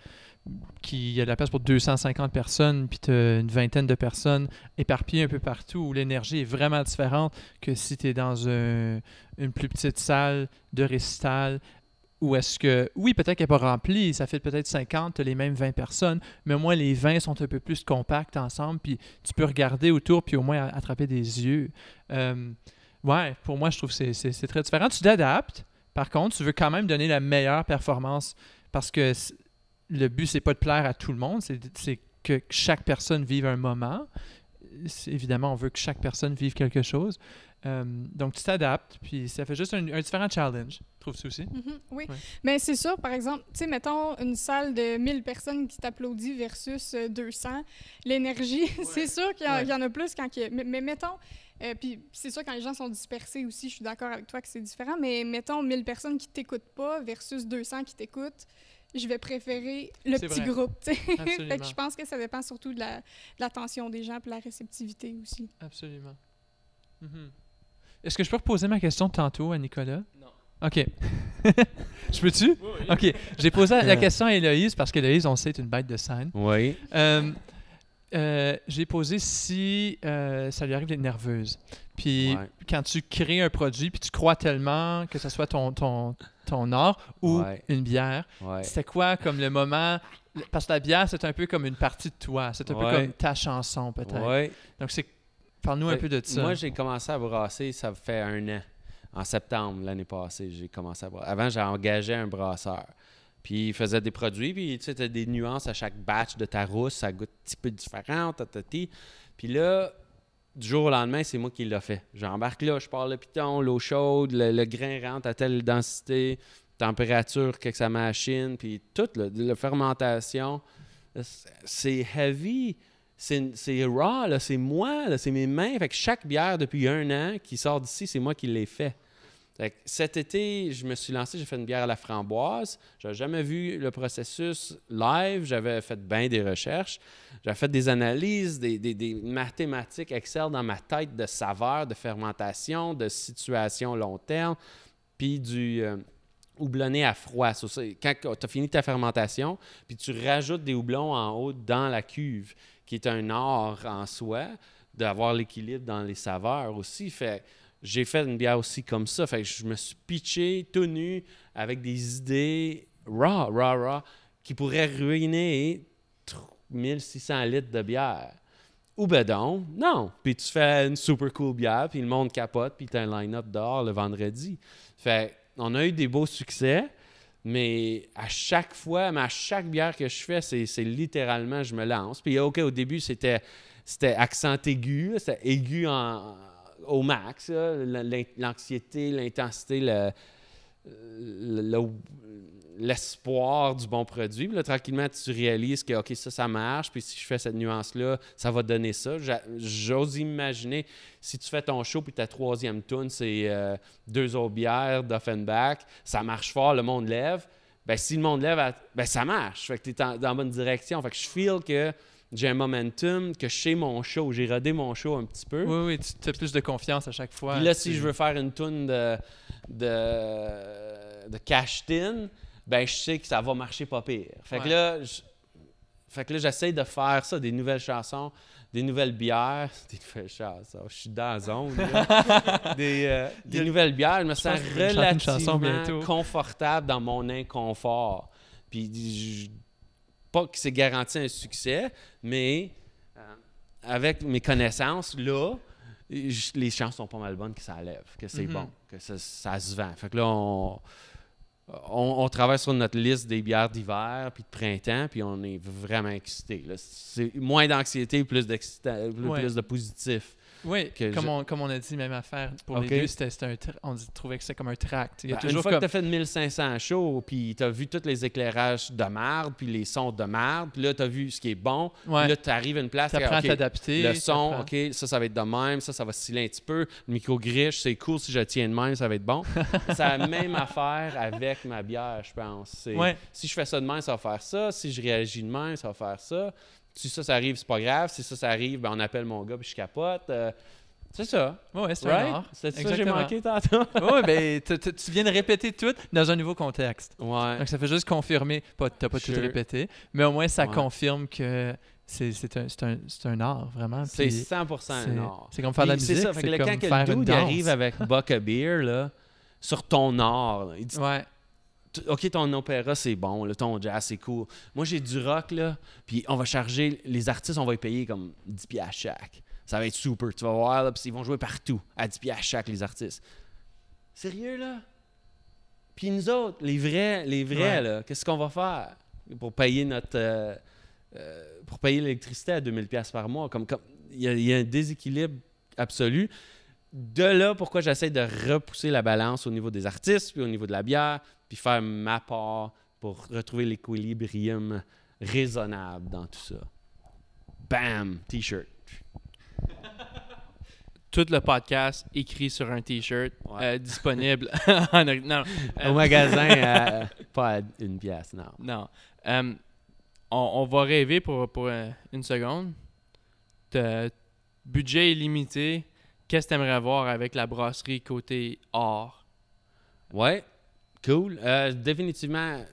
qui a de la place pour 250 personnes, puis tu une vingtaine de personnes éparpillées un peu partout où l'énergie est vraiment différente que si tu es dans une plus petite salle de récital où est-ce que, oui, peut-être qu'elle n'est pas remplie, ça fait peut-être 50, les mêmes 20 personnes, mais au moins les 20 sont un peu plus compacts ensemble, puis tu peux regarder autour, puis au moins attraper des yeux. Euh, ouais, pour moi, je trouve que c'est très différent. Tu t'adaptes, par contre, tu veux quand même donner la meilleure performance parce que le but, c'est pas de plaire à tout le monde, c'est que chaque personne vive un moment. Évidemment, on veut que chaque personne vive quelque chose. Euh, donc, tu t'adaptes, puis ça fait juste un, différent challenge. Trouves-tu aussi? Mm-hmm, oui. Mais c'est sûr, par exemple, tu sais, mettons une salle de 1000 personnes qui t'applaudit versus 200. Euh, l'énergie, c'est sûr qu'il y, en a plus quand. Il mais, mettons, euh, puis c'est sûr quand les gens sont dispersés aussi, je suis d'accord avec toi que c'est différent, mais mettons 1000 personnes qui t'écoutent pas versus 200 qui t'écoutent je vais préférer le petit groupe. je pense que ça dépend surtout de la, l'attention des gens et la réceptivité aussi. Absolument. Mhm. Est-ce que je peux reposer ma question tantôt à Nicolas? Non. OK. je peux-tu? OK. J'ai posé la euh. question à Héloïse parce qu'Héloïse, on sait, est une bête de scène. Oui. Euh, euh, j'ai posé si euh, ça lui arrive d'être nerveuse. Puis quand tu crées un produit, puis tu crois tellement que ce soit ton, ton, ton ou une bière, c'est quoi comme le moment Parce que la bière, c'est un peu comme une partie de toi, c'est un peu comme ta chanson peut-être. Donc c'est parle-nous un peu de ça. Moi, j'ai commencé à brasser, ça fait un an. En septembre l'année passée, j'ai commencé à brasser. Avant, j'ai engagé un brasseur. Puis il faisait des produits, puis tu sais, t'as des nuances à chaque batch de ta ça goûte un petit peu différent, ta-ta-ti. Puis là, du jour au lendemain, c'est moi qui l'ai fait. J'embarque là, je pars le piton, l'eau chaude, le, grain rentre à telle densité, température que ça machine, puis toute la, la fermentation. C'est heavy, c'est raw, c'est moi, c'est mes mains. Fait que chaque bière depuis un an qui sort d'ici, c'est moi qui l'ai fait cet été, je me suis lancé, j'ai fait une bière à la framboise. J'ai jamais vu le processus live. J'avais fait bien des recherches. J'ai fait des analyses, des, mathématiques Excel dans ma tête de saveur, de fermentation, de situation long terme, puis du euh, houblonné à froid. Quand tu as fini ta fermentation, puis tu rajoutes des houblons en haut dans la cuve, qui est un art en soi, d'avoir l'équilibre dans les saveurs aussi. Fait j'ai fait une bière aussi comme ça. Fait je me suis pitché tout nu avec des idées raw, raw, raw, qui pourraient ruiner 1600 litres de bière. Ou ben donc, non. Puis tu fais une super cool bière, puis le monde capote, puis t'as un line-up dehors le vendredi. Fait on a eu des beaux succès, mais à chaque fois, mais à chaque bière que je fais, c'est littéralement, je me lance. Puis OK, au début, c'était accent aigu, c'était aigu en au max, l'anxiété, l'intensité, l'espoir du bon produit. Puis tranquillement, tu réalises que, OK, ça, ça marche. Puis si je fais cette nuance-là, ça va donner ça. J'ose imaginer, si tu fais ton show, puis ta troisième tune, c'est euh, deux autres bières d'Offenbach, ça marche fort, le monde lève. Ben, si le monde lève, ben, ça marche. Fait que tu es dans la bonne direction. Fait que je feel que j'ai un momentum, que je sais mon show, j'ai rodé mon show un petit peu. Oui, oui, tu as plus de confiance à chaque fois. Puis là, si je veux faire une tune de, de, cash-in, ben je sais que ça va marcher pas pire. Fait que là, fait que là, j'essaie de faire ça, des nouvelles chansons, des nouvelles bières, des nouvelles chansons. Je suis dans la zone. Euh, des, nouvelles bières. Je me relativement confortable dans mon inconfort. Puis je, pas que c'est garanti un succès, mais euh, avec mes connaissances, là, les chances sont pas mal bonnes que ça lève, que c'est mm-hmm. bon, que ça, se vend. Fait que là, on, travaille sur notre liste des bières d'hiver puis de printemps, puis on est vraiment excité. C'est moins d'anxiété, plus, plus de positif. Oui, comme, on, a dit, même affaire. Pour les deux, c'était un on trouvait que c'était comme un tract. Ben, une fois que tu as fait 1500 shows, puis tu as vu tous les éclairages de marde, puis les sons de marde, puis là, tu as vu ce qui est bon. Là, tu arrives à une place. Tu apprends à t'adapter. Le son, OK, ça, ça va être de même. Ça, ça va styler un petit peu. Le micro griche, c'est cool. Si je tiens de même, ça va être bon. Ça a même affaire avec ma bière, je pense. Si je fais ça de même, ça va faire ça. Si je réagis de même, ça va faire ça. Si ça, ça arrive, c'est pas grave. Si ça, ça arrive, ben, on appelle mon gars puis je capote. Euh, c'est ça. Oui, c'est un art. C'est ça que j'ai manqué tantôt. oui, ben, tu viens de répéter tout dans un nouveau contexte. Ouais. Donc, ça fait juste confirmer. Tu n'as pas tout répété, mais au moins, ça confirme que c'est un, un, un, art, vraiment. C'est 100% un art. C'est comme faire de la musique. C'est ça. Fait que comme arrive avec Buck a Beer, là, sur ton art, il dit ouais. OK, ton opéra, c'est bon, le ton jazz, c'est cool. Moi, j'ai du rock, là, puis on va charger, les artistes, on va les payer comme 10 pieds à chaque. Ça va être super, tu vas voir, puis ils vont jouer partout, à 10 pieds à chaque, les artistes. Sérieux, là? Puis nous autres, les vrais, les vrais, là, qu'est-ce qu'on va faire pour payer notre... Euh, euh, pour payer l'électricité à 2000 pièces par mois? Comme, comme, il y a un déséquilibre absolu. De là, pourquoi j'essaie de repousser la balance au niveau des artistes, puis au niveau de la bière, puis faire ma part pour retrouver l'équilibrium raisonnable dans tout ça. Bam! T-shirt. Tout le podcast écrit sur un T-shirt euh, disponible en, euh, au magasin, euh, pas une pièce, non. Non. on, va rêver pour, une seconde. budget illimité. Qu'est-ce que tu aimerais avoir avec la brasserie côté or? Ouais. Cool. Euh, définitivement,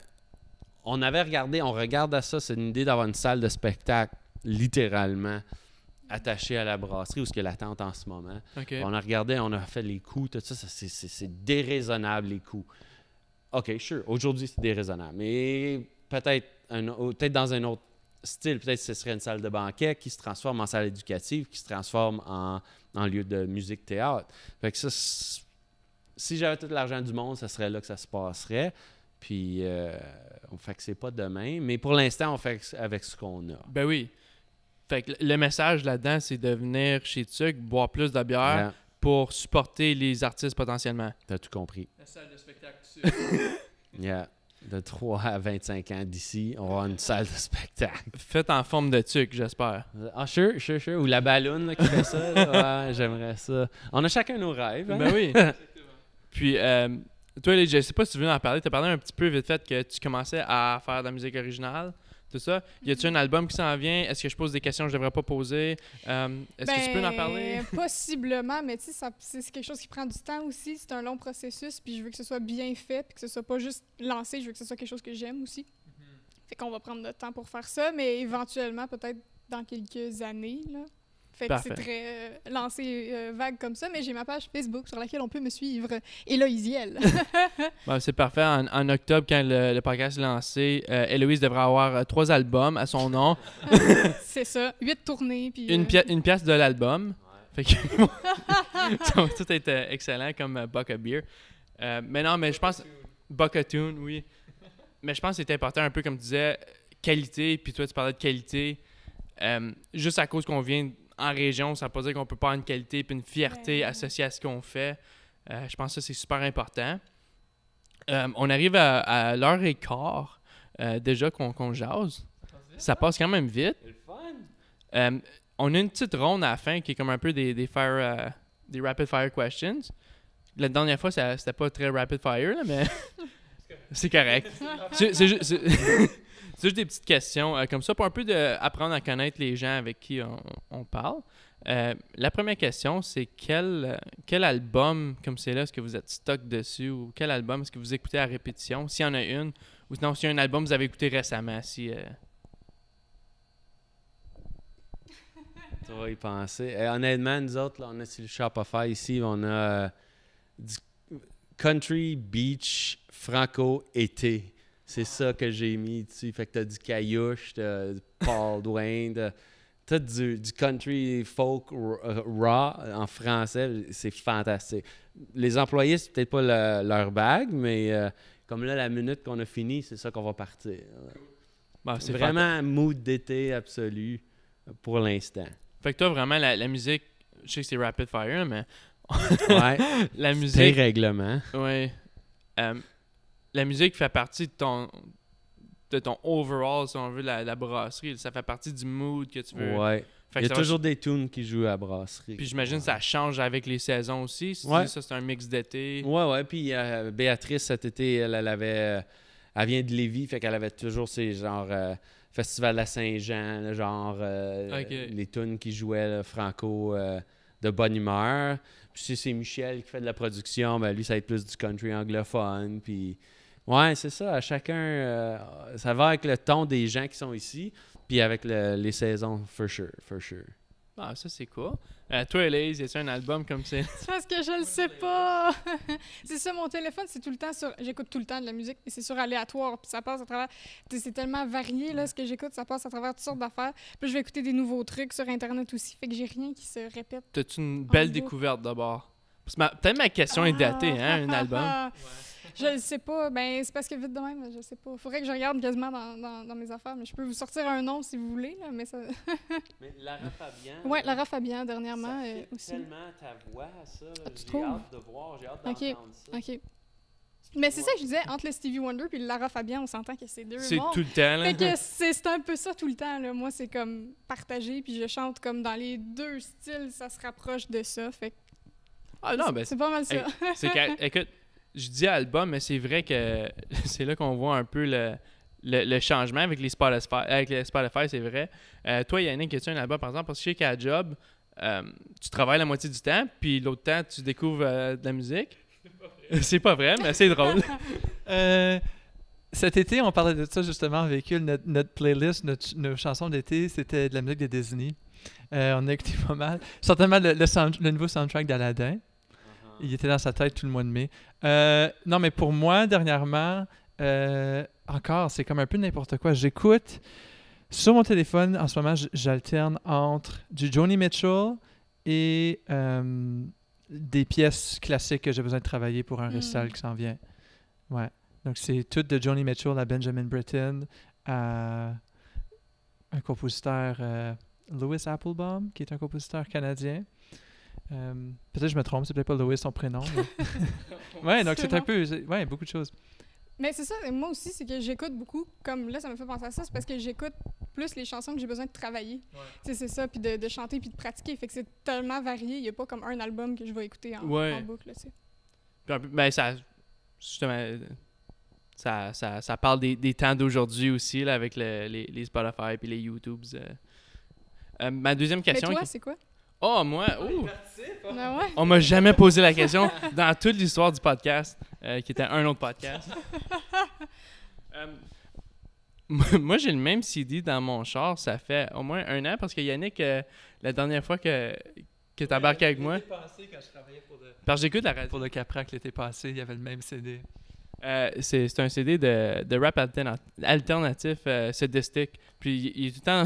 on avait regardé, on regarde à ça, c'est une idée d'avoir une salle de spectacle, littéralement, attachée à la brasserie, ou ce que la en ce moment. On a regardé, on a fait les coûts, tout ça, c'est déraisonnable, les coûts. OK, sure, aujourd'hui, c'est déraisonnable. Mais peut-être peut dans un autre style, peut-être ce serait une salle de banquet qui se transforme en salle éducative, qui se transforme en, en lieu de musique-théâtre. Fait que ça, si j'avais tout l'argent du monde, ce serait là que ça se passerait. Puis, euh, on fait que c'est pas demain. Mais pour l'instant, on fait avec ce qu'on a. Ben oui. Fait que le message là-dedans, c'est de venir chez Tuc, boire plus de bière hein? pour supporter les artistes potentiellement. T'as tout compris. La salle de spectacle, Yeah. De 3 à 25 ans d'ici, on aura une salle de spectacle. Faites en forme de tuc, j'espère. Ah, sure, sure, sure. Ou la balloune qui fait ça. Ouais, J'aimerais ça. On a chacun nos rêves. Hein? Ben oui. Puis, euh, toi, je sais pas si tu veux en parler. Tu as parlé un petit peu vite fait que tu commençais à faire de la musique originale, tout ça. Y a t il un album qui s'en vient? Est-ce que je pose des questions que je devrais pas poser? Euh, est-ce que tu peux en parler? Ben, possiblement, mais tu c'est quelque chose qui prend du temps aussi. C'est un long processus, puis je veux que ce soit bien fait, puis que ce soit pas juste lancé. Je veux que ce soit quelque chose que j'aime aussi. Mhm. Fait qu'on va prendre notre temps pour faire ça, mais éventuellement, peut-être dans quelques années, là. Fait c'est très euh, lancé euh, vague comme ça, mais j'ai ma page Facebook sur laquelle on peut me suivre. Héloïse Yel. c'est parfait. En, octobre, quand le, podcast est lancé, Eloïse euh, Héloïse devrait avoir trois albums à son nom. c'est ça. Huit tournées. Puis, une, une pièce de l'album. Fait tout être excellent comme Buck a Beer. mais non, mais je pense. Buck a Tune, oui. Mais je pense que c'est important, un peu comme tu disais, qualité. Puis toi, tu parlais de qualité. juste à cause qu'on vient en région, ça ne veut pas dire qu'on peut pas avoir une qualité et une fierté ben associée à ce qu'on fait. Euh, je pense que c'est super important. Euh, on arrive à, à l'heure et quart euh, déjà qu'on jase. Ça passe quand même vite. on a une petite ronde à la fin qui est comme un peu des, des, des rapid fire questions. La dernière fois, c'était pas très rapid fire, mais c'est correct. C'est c'est juste des petites questions euh, comme ça pour un peu de apprendre à connaître les gens avec qui on, parle. Euh, la première question, c'est quel, quel album, comme c'est là, est-ce que vous êtes stock dessus ou quel album est-ce que vous écoutez à répétition, s'il y en a une, ou sinon s'il y a un album que vous avez écouté récemment, si... Euh, tu vas y penser. Eh, honnêtement, nous autres, là, on a sur le Shopify ici, on a du country, beach, franco, été c'est ça que j'ai mis, dessus. Fait que t'as du Caillouche, t'as Paul Dwayne, t'as du, du, country folk euh, raw en français, c'est fantastique. Les employés, c'est peut-être pas leur bague, mais euh, comme là, la minute qu'on a fini, c'est ça qu'on va partir. Bah, c'est vraiment un mood d'été absolu euh, pour l'instant. Fait que toi, vraiment, la, musique, je sais que c'est rapid fire, mais. ouais. la musique. règlement. Ouais la musique fait partie de ton de ton overall, si on veut, la, brasserie. Ça fait partie du mood que tu veux. Il y a toujours des tunes qui jouent à la brasserie. Puis j'imagine que ça change avec les saisons aussi. Si ça, c'est un mix d'été. Ouais, ouais. Puis euh, Béatrice, cet été, elle, avait. Euh, vient de Lévis, fait qu'elle avait toujours ces genres. Euh, Festival à Saint-Jean, genre les tunes qui jouaient franco de bonne humeur. Puis si c'est Michel qui fait de la production, ben, lui, ça va être plus du country anglophone. Puis Ouais, c'est ça. À chacun, euh, ça va avec le ton des gens qui sont ici, puis avec les saisons, for sure, for sure. Ah, ça c'est cool. Euh, toi, Elise, y a un album comme ça? parce que je le sais pas. c'est ça, mon téléphone, c'est tout le temps sur. J'écoute tout le temps de la musique, mais c'est sur aléatoire, puis ça passe à travers. C'est tellement varié, là, ce que j'écoute, ça passe à travers toutes sortes d'affaires. Puis je vais écouter des nouveaux trucs sur Internet aussi, fait que j'ai rien qui se répète. tas une belle découverte d'abord? Peut-être ma question est datée, hein, un ah! album je ne sais pas. Ben, c'est parce que vite de même, je sais pas. Il faudrait que je regarde quasiment dans, mes affaires. Mais je peux vous sortir un nom si vous voulez. mais, ça... mais Lara Fabian. Oui, Lara Fabian, dernièrement. Ça euh, fait aussi. tellement ta voix, ça. Ah, j'ai hâte de voir, j'ai hâte d'entendre OK. Mais c'est ça que je disais, entre le Stevie Wonder et Lara Fabian, on s'entend que c'est deux C'est tout le temps, c'est un peu ça tout le temps, là. Moi, c'est comme partagé, puis je chante comme dans les deux styles, ça se rapproche de ça. Fait ah non, ben, c'est pas mal ça. Écoute, je dis album, mais c'est vrai que c'est là qu'on voit un peu le, le, changement avec les Spotify. Avec les Spotify, c'est vrai. Euh, toi, Yannick, as-tu un album, par exemple? Parce que je sais qu'à Job, euh, tu travailles la moitié du temps, puis l'autre temps, tu découvres euh, de la musique. C'est pas vrai, mais c'est drôle. Euh, cet été, on parlait de ça justement avec Notre, playlist, notre, chanson chansons d'été, c'était de la musique de Disney. on a écouté pas mal. Certainement le, le nouveau soundtrack d'Aladdin. Il était dans sa tête tout le mois de mai. Euh, non, mais pour moi, dernièrement, euh, encore, c'est comme un peu n'importe quoi. J'écoute sur mon téléphone, en ce moment, j'alterne entre du Johnny Mitchell et euh, des pièces classiques que j'ai besoin de travailler pour un mm. qui s'en vient. Ouais. Donc, c'est tout de Joni Mitchell à Benjamin Britten à un compositeur, Louis Applebaum, qui est un compositeur canadien. Euh, peut-être que je me trompe, c'est peut-être pas Lois son prénom. Oui, ouais, donc c'est un peu. Ouais, beaucoup de choses. Mais c'est ça, moi aussi, c'est que j'écoute beaucoup, comme là, ça me fait penser à ça, c'est parce que j'écoute plus les chansons que j'ai besoin de travailler. C'est ça, puis de, chanter, puis de pratiquer. Fait que c'est tellement varié, il n'y a pas comme un album que je vais écouter en, boucle. Là, ben, ça. Justement. Ça, ça, ça parle des, des temps d'aujourd'hui aussi, là, avec les, les Spotify puis les YouTubes. Euh. Euh, ma deuxième question. Mais toi, c'est quoi? Ah, oh, moi, ah, ouh! Hein. Ah, On m'a jamais posé la question dans toute l'histoire du podcast, euh, qui était un autre podcast. Euh, moi, j'ai le même CD dans mon char, ça fait au moins un an, parce que Yannick, euh, la dernière fois que, que tu embarqué avec moi. Passé, quand je travaillais pour de... que la radio. Pour le Caprac l'été passé, il y avait le même CD. Euh, c'est un CD de, de rap alternatif, euh, sadistique. Puis il est tout le temps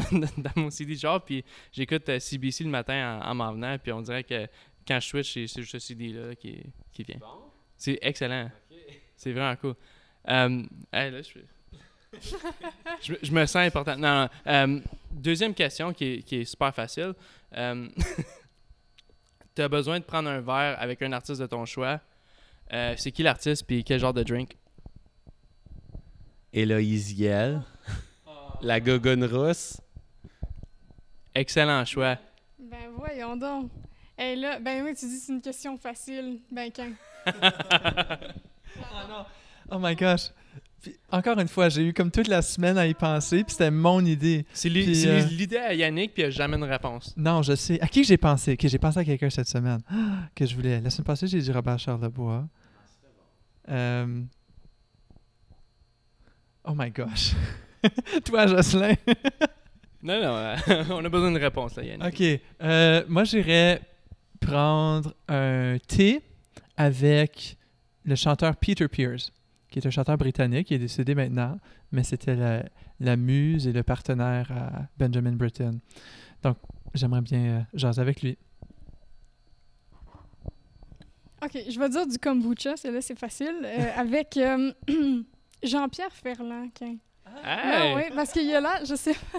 dans mon CD genre, puis j'écoute CBC euh, le matin en, m'en venant, puis on dirait que quand je switch, c'est juste ce CD-là qui, qui vient. Bon. C'est excellent. C'est vraiment cool. Euh, là, je... je, me sens important. Non, deuxième question qui est, qui est super facile. tu as besoin de prendre un verre avec un artiste de ton choix euh, c'est qui l'artiste puis quel genre de drink? Eloïse Yel. La gogone rousse. Excellent choix. Ben voyons donc. Et là, ben oui, tu dis que c'est une question facile. Ben quand? oh non. Oh my gosh encore une fois, j'ai eu comme toute la semaine à y penser, puis c'était mon idée. C'est euh, l'idée à Yannick, puis il n'y a jamais une réponse. Non, je sais. À qui j'ai pensé? Que j'ai pensé à quelqu'un cette semaine que je voulais. La semaine passée, j'ai dit Robert Charlebois. Euh... Oh my gosh. Toi, Jocelyn. non, non, euh, on a besoin d'une réponse, là, Yannick. OK. Euh, moi, j'irais prendre un thé avec le chanteur Peter Pierce qui est un chanteur britannique, il est décédé maintenant, mais c'était la, muse et le partenaire à Benjamin Britten. Donc, j'aimerais bien euh, jaser avec lui. OK, je vais dire du kombucha, celle là c'est facile, euh, avec euh, Jean-Pierre Ferland. Ah oui, parce qu'il a l'air, je sais pas.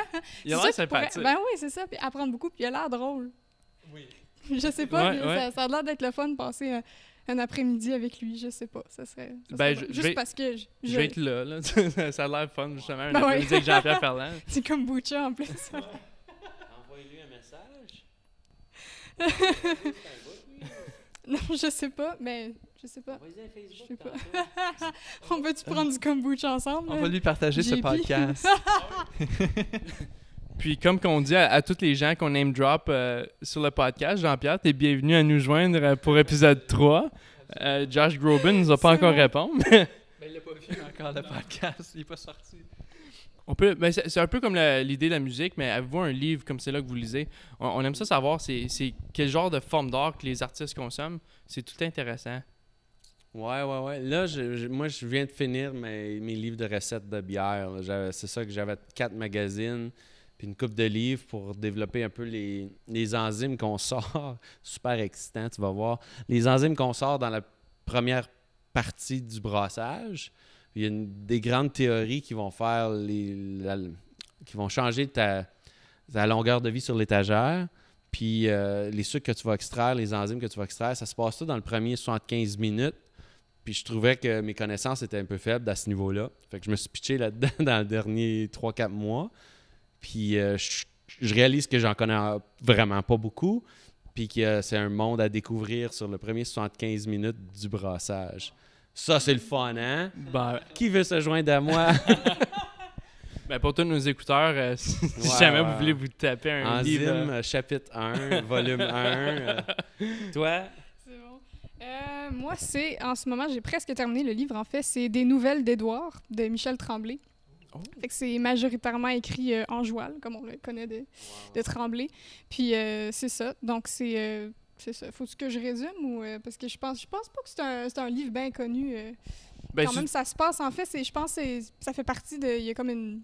il a l'air sympathique. Ben oui, c'est ça. Puis apprendre beaucoup, puis il a l'air drôle. Oui. Je sais pas, mais Ça, ça, a l'air d'être le fun de passer un après-midi avec lui, je sais pas. Ça serait. Ben, juste parce que. Je, vais être là, ça a l'air fun, justement, un ben après-midi ouais. avec Jean-Pierre Ferland. C'est comme Boucha en plus. Envoyez-lui un message. non, je sais pas, mais je sais pas. sais pas. On peut tu prendre du kombucha ensemble? On va lui partager ce podcast. Ah puis comme qu'on dit à, toutes tous les gens qu'on name drop euh, sur le podcast, Jean-Pierre, t'es bienvenu à nous joindre euh, pour épisode 3. Josh euh, Josh Groban nous a pas encore répondu. Ben, il n'a pas vu encore le podcast, il est pas sorti. On peut, ben, c'est un peu comme l'idée de la musique, mais avez-vous un livre comme c'est là que vous lisez? On, aime ça savoir c'est, quel genre de forme d'art que les artistes consomment. C'est tout intéressant. Ouais, ouais, ouais. Là, moi, je viens de finir mes, mes livres de recettes de bière. c'est ça que j'avais quatre magazines puis une coupe de livres pour développer un peu les, enzymes qu'on sort. Super excitant, tu vas voir. Les enzymes qu'on sort dans la première partie du brassage. Il y a des grandes théories qui vont faire les, qui vont changer ta, longueur de vie sur l'étagère. Puis euh, les sucres que tu vas extraire, les enzymes que tu vas extraire, ça se passe tout dans le premier 75 minutes. Puis je trouvais que mes connaissances étaient un peu faibles à ce niveau-là. Fait que je me suis pitché là-dedans dans les derniers 3-4 mois. Puis euh, je, réalise que j'en connais vraiment pas beaucoup, puis que euh, c'est un monde à découvrir sur le premier 75 minutes du brassage. Ça, c'est le fun, hein? Ben, Qui veut se joindre à moi? Ben pour tous nos écouteurs, euh, si jamais vous voulez vous taper un livre... chapitre 1, volume 1. toi? C'est bon. moi, c'est... En ce moment, j'ai presque terminé le livre. En fait, c'est Des nouvelles d'Édouard, de Michel Tremblay. Oh. Fait que c'est majoritairement écrit euh, en joual, comme on le connaît de, Tremblay. Puis euh, c'est ça. Donc c'est euh, c'est ça. Faut-tu que je résume ou parce que je pense je pense pas que c'est un, c'est un livre bien connu. Ben, quand même ça se passe en fait, c'est je pense que ça fait partie de il y a comme une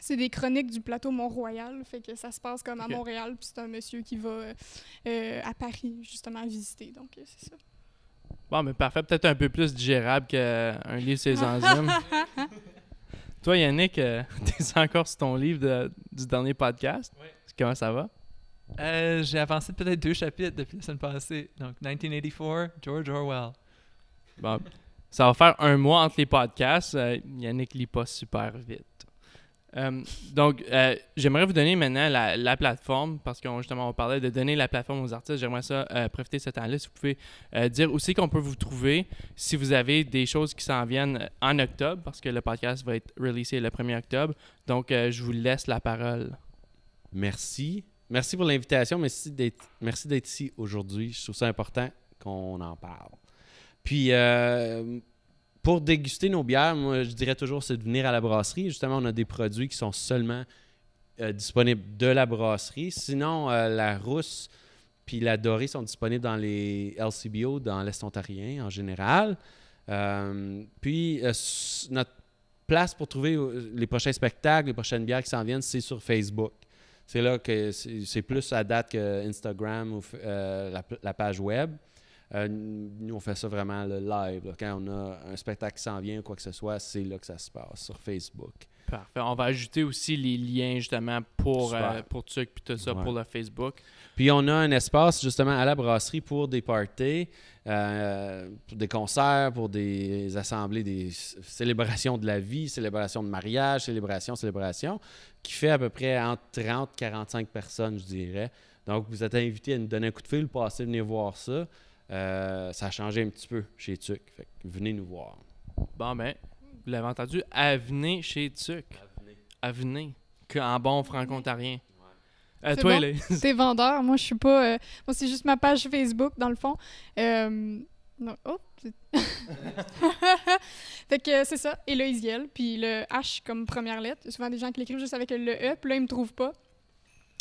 c'est des chroniques du plateau Mont-Royal, fait que ça se passe comme à Montréal, puis c'est un monsieur qui va à Paris justement visiter. Donc c'est ça. Bon, mais parfait, peut-être un peu plus digérable qu'un livre ses enzymes. Toi, Yannick, tu euh, t'es encore sur ton livre de, du dernier podcast. Comment ça va? Euh, j'ai avancé peut-être deux chapitres depuis la semaine passée. Donc, 1984, George Orwell. Bon, ça va faire un mois entre les podcasts. Euh, Yannick lit pas super vite. Euh, donc, euh, j'aimerais vous donner maintenant la, plateforme, parce qu'on justement, on parlait de donner la plateforme aux artistes. J'aimerais ça euh, profiter de ce temps-là. Si vous pouvez dire aussi qu'on peut vous trouver si vous avez des choses qui s'en viennent en octobre, parce que le podcast va être releasé le 1er octobre. Donc, je vous laisse la parole. Merci. Merci pour l'invitation. Merci d'être, merci d'être ici aujourd'hui. Je trouve ça important qu'on en parle. Puis, pour déguster nos bières, moi, je dirais toujours, c'est de venir à la brasserie. Justement, on a des produits qui sont seulement euh, disponibles de la brasserie. Sinon, euh, la rousse puis la dorée sont disponibles dans les LCBO, dans l'Est ontarien en général. Euh, puis, notre place pour trouver les prochains spectacles, les prochaines bières qui s'en viennent, c'est sur Facebook. C'est là que c'est plus à date que Instagram ou la page web. Euh, nous, on fait ça vraiment le live. Quand on a un spectacle qui s'en vient ou quoi que ce soit, c'est là que ça se passe, sur Facebook. Parfait. On va ajouter aussi les liens justement pour, euh, pour Tuc puis tout ça pour le Facebook. Puis on a un espace justement à la brasserie pour des parties, euh, pour des concerts, pour des assemblées, des célébrations de la vie, célébrations de mariage, célébrations, célébrations, qui fait à peu près entre 30 45 personnes, je dirais. Donc vous êtes invité à nous donner un coup de fil, passer, venir voir ça. Euh, ça a changé un petit peu chez Tuc. venez nous voir. Bon, ben, vous l'avez entendu, venez chez Tuc. Avenez. En bon franco-ontarien. Euh, toi, bon. C'est vendeur. Moi, je suis pas. Euh, moi, c'est juste ma page Facebook, dans le fond. Euh... Non. Oh! fait que c'est ça, Eloise Puis le H comme première lettre. Souvent, des gens qui l'écrivent juste avec le E, puis là, ils me trouvent pas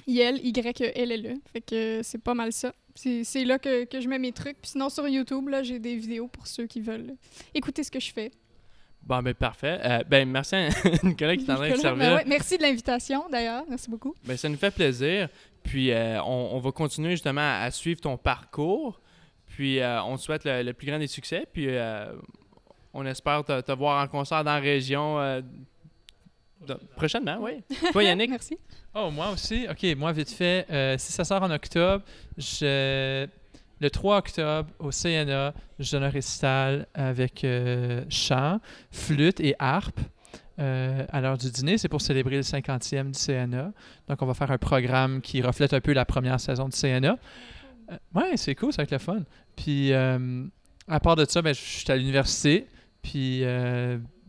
i l y l l e Fait que c'est pas mal ça. C'est là que, que, je mets mes trucs. Puis sinon, sur YouTube, là, j'ai des vidéos pour ceux qui veulent écouter ce que je fais. Bon, ben parfait. Euh, ben, merci à Nicolas qui t'en a ben Merci de l'invitation, d'ailleurs. Merci beaucoup. Ben, ça nous fait plaisir. Puis, euh, on, va continuer justement à, suivre ton parcours. Puis, euh, on te souhaite le, plus grand des succès. Puis, on espère te, te, voir en concert dans la région prochainement, oui. Toi, Yannick? Merci. Oh, moi aussi? OK, moi, vite fait, euh, si ça sort en octobre, le 3 octobre, au CNA, je donne un récital avec euh, chant, flûte et harpe. Euh, à l'heure du dîner, c'est pour célébrer le 50e du CNA. Donc, on va faire un programme qui reflète un peu la première saison du CNA. ouais, c'est cool, ça va être le fun. Puis, à part de ça, ben, je suis à l'université. Puis,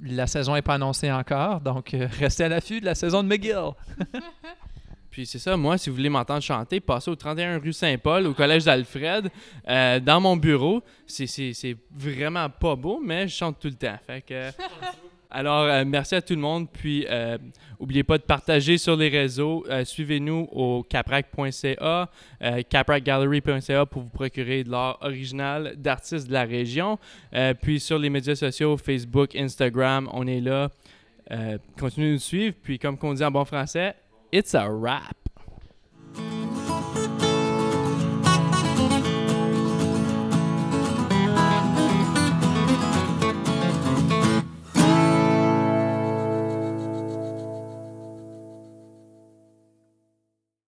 la saison n'est pas annoncée encore, donc euh, restez à l'affût de la saison de McGill. Puis c'est ça, moi, si vous voulez m'entendre chanter, passez au 31 rue Saint-Paul, au collège d'Alfred, euh, dans mon bureau. C'est vraiment pas beau, mais je chante tout le temps. Fait que. Alors, euh, merci à tout le monde. Puis, n'oubliez euh, pas de partager sur les réseaux. Euh, suivez-nous au caprac.ca, capracgallery.ca pour vous procurer de l'art original d'artistes de la région. puis, sur les médias sociaux, Facebook, Instagram, on est là. continuez de nous suivre. Puis, comme on dit en bon français, it's a wrap.